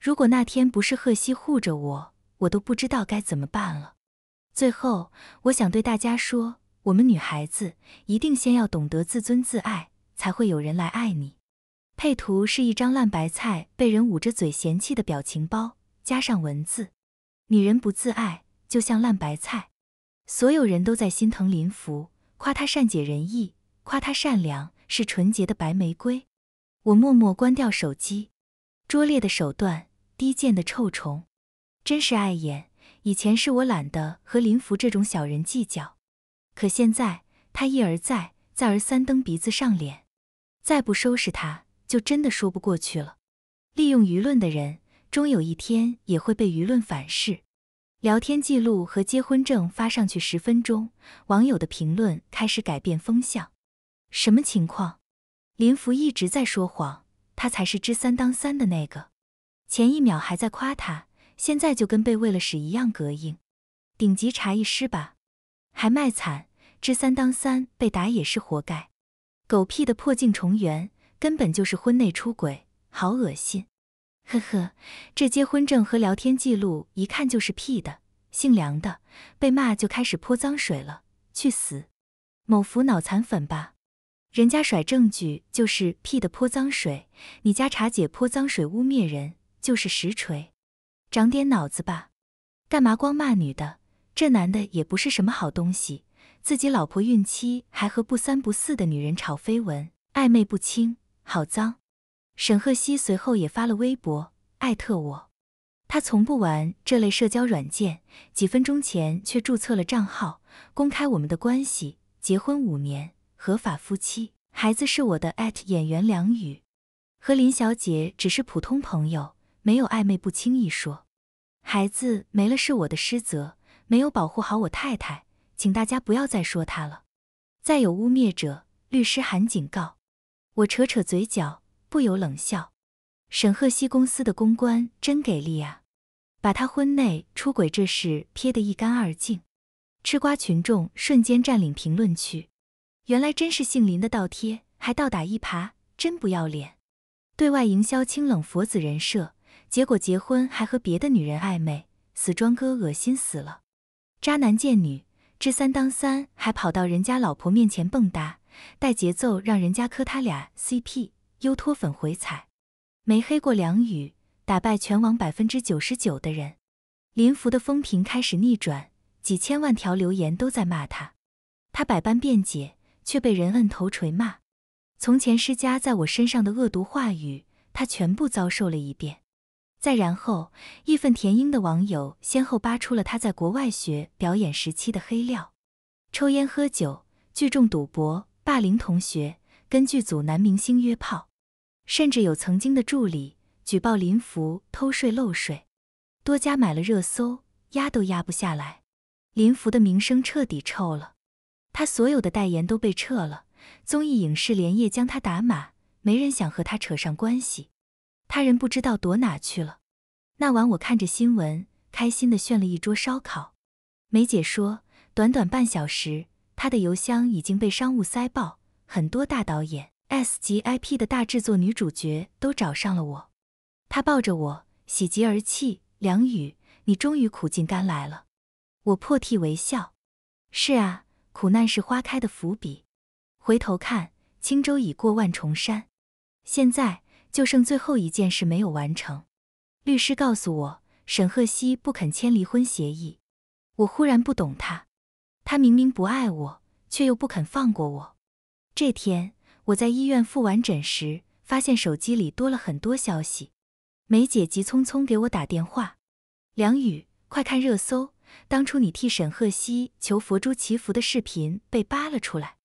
如果那天不是贺西护着我，我都不知道该怎么办了。最后，我想对大家说：我们女孩子一定先要懂得自尊自爱，才会有人来爱你。配图是一张烂白菜被人捂着嘴嫌弃的表情包，加上文字：女人不自爱，就像烂白菜。所有人都在心疼林福，夸他善解人意，夸他善良，是纯洁的白玫瑰。我默默关掉手机，拙劣的手段。低贱的臭虫，真是碍眼！以前是我懒得和林福这种小人计较，可现在他一而再、再而三蹬鼻子上脸，再不收拾他，就真的说不过去了。利用舆论的人，终有一天也会被舆论反噬。聊天记录和结婚证发上去，十分钟，网友的评论开始改变风向。什么情况？林福一直在说谎，他才是知三当三的那个。前一秒还在夸他，现在就跟被喂了屎一样膈应。顶级茶艺师吧，还卖惨，知三当三被打也是活该。狗屁的破镜重圆，根本就是婚内出轨，好恶心。呵呵，这结婚证和聊天记录一看就是 P 的。姓梁的被骂就开始泼脏水了，去死！某福脑残粉吧，人家甩证据就是 P 的泼脏水，你家茶姐泼脏水污蔑人。就是实锤，长点脑子吧！干嘛光骂女的？这男的也不是什么好东西，自己老婆孕期还和不三不四的女人吵绯闻，暧昧不清，好脏！沈鹤熙随后也发了微博，艾特我。他从不玩这类社交软件，几分钟前却注册了账号，公开我们的关系。结婚五年，合法夫妻，孩子是我的。艾特演员梁宇，和林小姐只是普通朋友。没有暧昧不轻易说，孩子没了是我的失责，没有保护好我太太，请大家不要再说他了。再有污蔑者，律师函警告。我扯扯嘴角，不由冷笑。沈鹤西公司的公关真给力啊，把他婚内出轨这事撇得一干二净。吃瓜群众瞬间占领评论区，原来真是姓林的倒贴，还倒打一耙，真不要脸。对外营销清冷佛子人设。结果结婚还和别的女人暧昧，死装哥恶心死了，渣男贱女，知三当三还跑到人家老婆面前蹦跶，带节奏让人家磕他俩 CP，又脱粉回踩，没黑过梁宇，打败全网百分之九十九的人，林福的风评开始逆转，几千万条留言都在骂他，他百般辩解，却被人摁头锤骂，从前施加在我身上的恶毒话语，他全部遭受了一遍。再然后，义愤填膺的网友先后扒出了他在国外学表演时期的黑料：抽烟、喝酒、聚众赌博、霸凌同学、跟剧组男明星约炮，甚至有曾经的助理举报林福偷税漏税。多家买了热搜，压都压不下来，林福的名声彻底臭了，他所有的代言都被撤了，综艺影视连夜将他打码，没人想和他扯上关系。他人不知道躲哪去了。那晚我看着新闻，开心的炫了一桌烧烤。梅姐说，短短半小时，她的邮箱已经被商务塞爆，很多大导演、S 级 IP 的大制作女主角都找上了我。她抱着我，喜极而泣：“梁宇，你终于苦尽甘来了。”我破涕为笑：“是啊，苦难是花开的伏笔。回头看，轻舟已过万重山。现在。”就剩最后一件事没有完成，律师告诉我，沈赫西不肯签离婚协议。我忽然不懂他，他明明不爱我，却又不肯放过我。这天我在医院复完诊时，发现手机里多了很多消息。梅姐急匆匆给我打电话：“梁宇，快看热搜，当初你替沈赫西求佛珠祈福的视频被扒了出来。”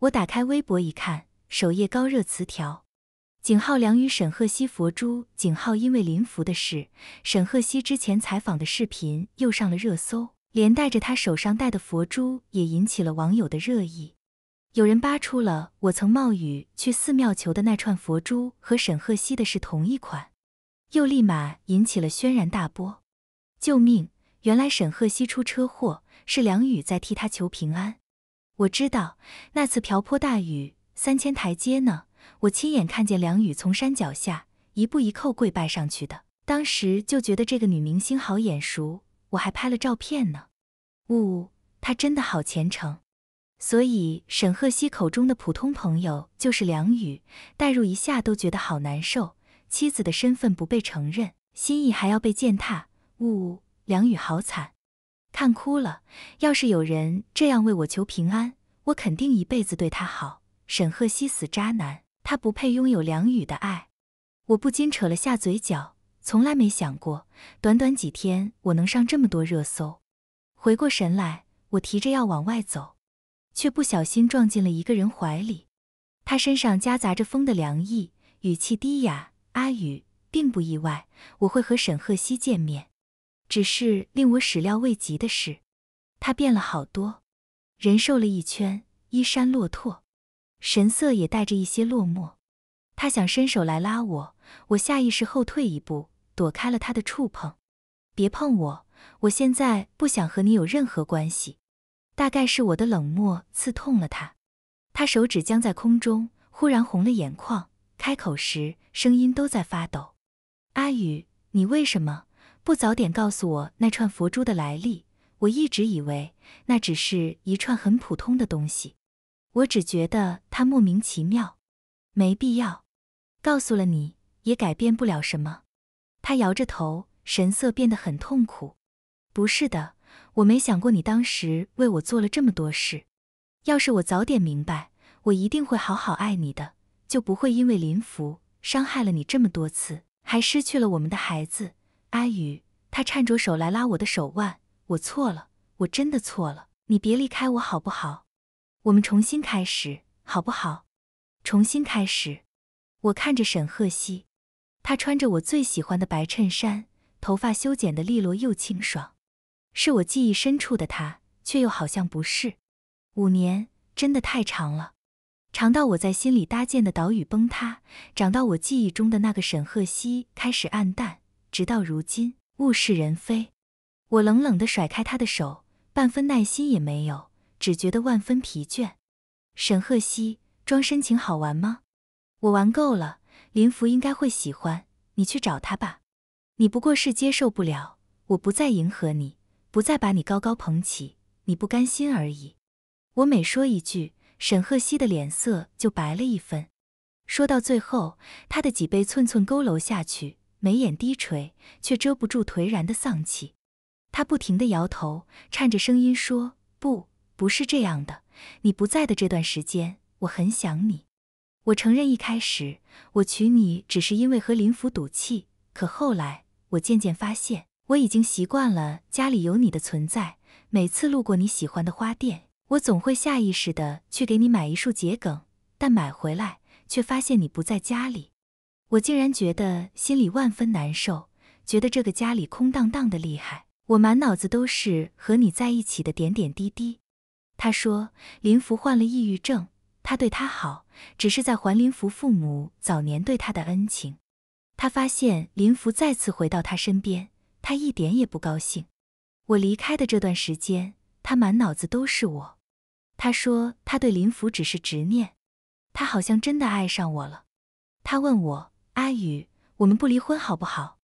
我打开微博一看，首页高热词条。景浩良与沈鹤熙佛珠，景浩因为林福的事，沈鹤熙之前采访的视频又上了热搜，连带着他手上戴的佛珠也引起了网友的热议。有人扒出了我曾冒雨去寺庙求的那串佛珠和沈鹤熙的是同一款，又立马引起了轩然大波。救命！原来沈鹤熙出车祸是梁宇在替他求平安。我知道那次瓢泼大雨，三千台阶呢。我亲眼看见梁宇从山脚下一步一叩跪拜上去的，当时就觉得这个女明星好眼熟，我还拍了照片呢。呜呜，她真的好虔诚。所以沈鹤熙口中的普通朋友就是梁宇，代入一下都觉得好难受。妻子的身份不被承认，心意还要被践踏。呜呜，梁宇好惨，看哭了。要是有人这样为我求平安，我肯定一辈子对他好。沈鹤熙，死渣男！他不配拥有梁宇的爱，我不禁扯了下嘴角。从来没想过，短短几天我能上这么多热搜。回过神来，我提着要往外走，却不小心撞进了一个人怀里。他身上夹杂着风的凉意，语气低哑：“阿宇，并不意外我会和沈鹤熙见面，只是令我始料未及的是，他变了好多，人瘦了一圈，衣衫落拓。”神色也带着一些落寞，他想伸手来拉我，我下意识后退一步，躲开了他的触碰。别碰我，我现在不想和你有任何关系。大概是我的冷漠刺痛了他，他手指僵在空中，忽然红了眼眶，开口时声音都在发抖。阿宇，你为什么不早点告诉我那串佛珠的来历？我一直以为那只是一串很普通的东西。我只觉得他莫名其妙，没必要，告诉了你也改变不了什么。他摇着头，神色变得很痛苦。不是的，我没想过你当时为我做了这么多事。要是我早点明白，我一定会好好爱你的，就不会因为林福伤害了你这么多次，还失去了我们的孩子。阿宇，他颤着手来拉我的手腕，我错了，我真的错了，你别离开我好不好？我们重新开始，好不好？重新开始。我看着沈鹤熙，他穿着我最喜欢的白衬衫，头发修剪的利落又清爽，是我记忆深处的他，却又好像不是。五年真的太长了，长到我在心里搭建的岛屿崩塌，长到我记忆中的那个沈鹤熙开始暗淡，直到如今物是人非。我冷冷地甩开他的手，半分耐心也没有。只觉得万分疲倦。沈鹤熙装深情好玩吗？我玩够了。林福应该会喜欢你，去找他吧。你不过是接受不了，我不再迎合你，不再把你高高捧起，你不甘心而已。我每说一句，沈鹤熙的脸色就白了一分。说到最后，他的脊背寸寸佝偻下去，眉眼低垂，却遮不住颓然的丧气。他不停地摇头，颤着声音说：“不。”不是这样的，你不在的这段时间，我很想你。我承认一开始我娶你只是因为和林福赌气，可后来我渐渐发现，我已经习惯了家里有你的存在。每次路过你喜欢的花店，我总会下意识的去给你买一束桔梗，但买回来却发现你不在家里，我竟然觉得心里万分难受，觉得这个家里空荡荡的厉害。我满脑子都是和你在一起的点点滴滴。他说：“林福患了抑郁症，他对他好，只是在还林福父母早年对他的恩情。”他发现林福再次回到他身边，他一点也不高兴。我离开的这段时间，他满脑子都是我。他说他对林福只是执念，他好像真的爱上我了。他问我：“阿宇，我们不离婚好不好？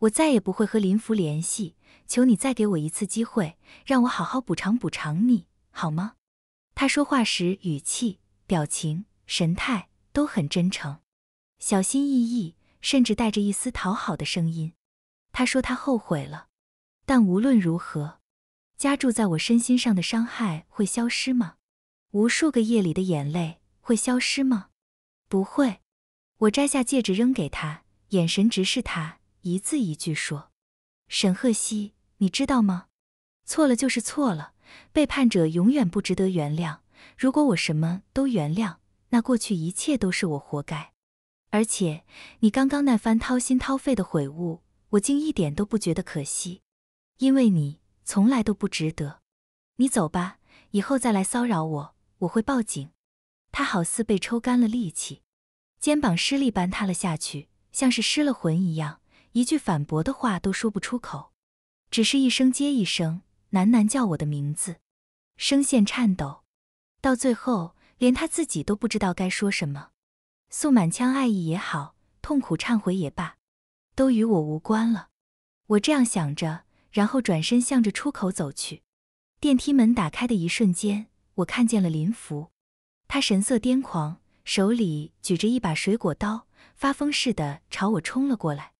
我再也不会和林福联系，求你再给我一次机会，让我好好补偿补偿你。”好吗？他说话时语气、表情、神态都很真诚，小心翼翼，甚至带着一丝讨好的声音。他说他后悔了，但无论如何，加注在我身心上的伤害会消失吗？无数个夜里的眼泪会消失吗？不会。我摘下戒指扔给他，眼神直视他，一字一句说：“沈鹤熙，你知道吗？错了就是错了。”背叛者永远不值得原谅。如果我什么都原谅，那过去一切都是我活该。而且，你刚刚那番掏心掏肺的悔悟，我竟一点都不觉得可惜，因为你从来都不值得。你走吧，以后再来骚扰我，我会报警。他好似被抽干了力气，肩膀失力般塌了下去，像是失了魂一样，一句反驳的话都说不出口，只是一声接一声。喃喃叫我的名字，声线颤抖，到最后连他自己都不知道该说什么。宋满腔爱意也好，痛苦忏悔也罢，都与我无关了。我这样想着，然后转身向着出口走去。电梯门打开的一瞬间，我看见了林福，他神色癫狂，手里举着一把水果刀，发疯似的朝我冲了过来。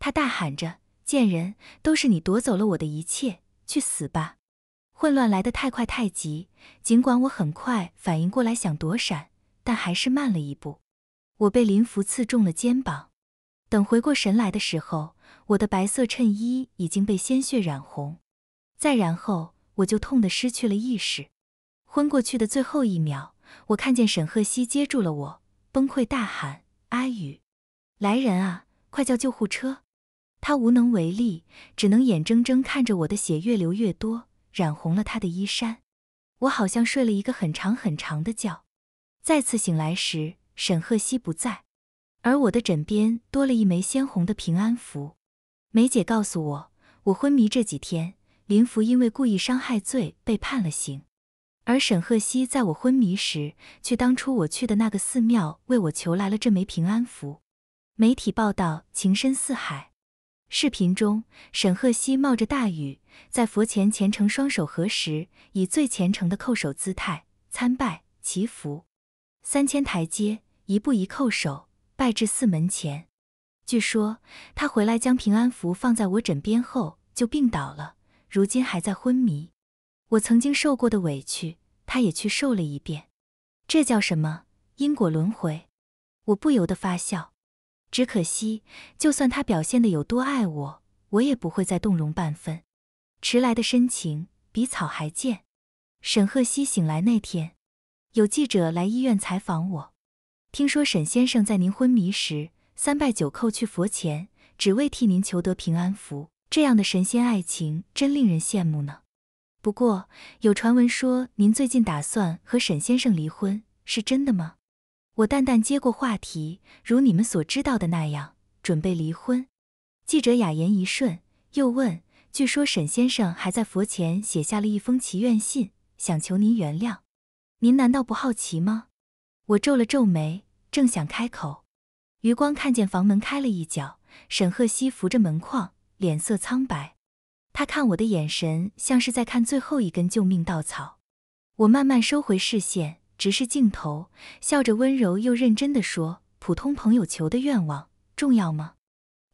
他大喊着：“贱人，都是你夺走了我的一切！”去死吧！混乱来得太快太急，尽管我很快反应过来想躲闪，但还是慢了一步。我被林福刺中了肩膀。等回过神来的时候，我的白色衬衣已经被鲜血染红。再然后，我就痛得失去了意识，昏过去的最后一秒，我看见沈鹤熙接住了我，崩溃大喊：“阿宇，来人啊，快叫救护车！”他无能为力，只能眼睁睁看着我的血越流越多，染红了他的衣衫。我好像睡了一个很长很长的觉，再次醒来时，沈鹤熙不在，而我的枕边多了一枚鲜红的平安符。梅姐告诉我，我昏迷这几天，林福因为故意伤害罪被判了刑，而沈鹤熙在我昏迷时，去当初我去的那个寺庙为我求来了这枚平安符。媒体报道，情深似海。视频中，沈鹤西冒着大雨，在佛前虔诚双手合十，以最虔诚的叩首姿态参拜祈福。三千台阶，一步一叩首，拜至寺门前。据说他回来将平安符放在我枕边后就病倒了，如今还在昏迷。我曾经受过的委屈，他也去受了一遍，这叫什么因果轮回？我不由得发笑。只可惜，就算他表现的有多爱我，我也不会再动容半分。迟来的深情比草还贱。沈鹤西醒来那天，有记者来医院采访我，听说沈先生在您昏迷时三拜九叩去佛前，只为替您求得平安符。这样的神仙爱情真令人羡慕呢。不过，有传闻说您最近打算和沈先生离婚，是真的吗？我淡淡接过话题，如你们所知道的那样，准备离婚。记者哑言一瞬，又问：“据说沈先生还在佛前写下了一封祈愿信，想求您原谅。您难道不好奇吗？”我皱了皱眉，正想开口，余光看见房门开了一角，沈鹤西扶着门框，脸色苍白。他看我的眼神像是在看最后一根救命稻草。我慢慢收回视线。直视镜头，笑着温柔又认真的说：“普通朋友求的愿望重要吗？”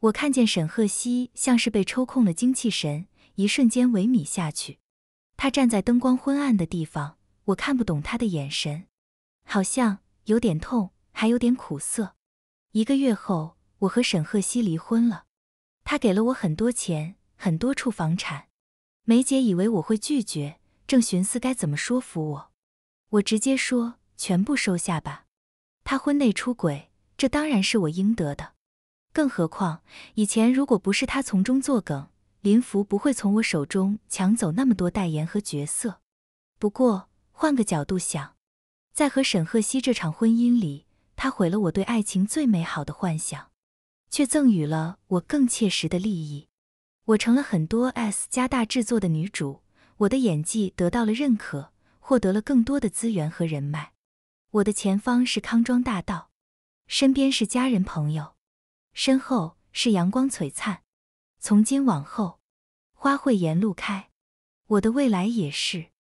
我看见沈鹤西像是被抽空了精气神，一瞬间萎靡下去。他站在灯光昏暗的地方，我看不懂他的眼神，好像有点痛，还有点苦涩。一个月后，我和沈鹤西离婚了。他给了我很多钱，很多处房产。梅姐以为我会拒绝，正寻思该怎么说服我。我直接说，全部收下吧。他婚内出轨，这当然是我应得的。更何况，以前如果不是他从中作梗，林福不会从我手中抢走那么多代言和角色。不过换个角度想，在和沈鹤熙这场婚姻里，他毁了我对爱情最美好的幻想，却赠予了我更切实的利益。我成了很多 S 加大制作的女主，我的演技得到了认可。获得了更多的资源和人脉，我的前方是康庄大道，身边是家人朋友，身后是阳光璀璨。从今往后，花会沿路开，我的未来也是。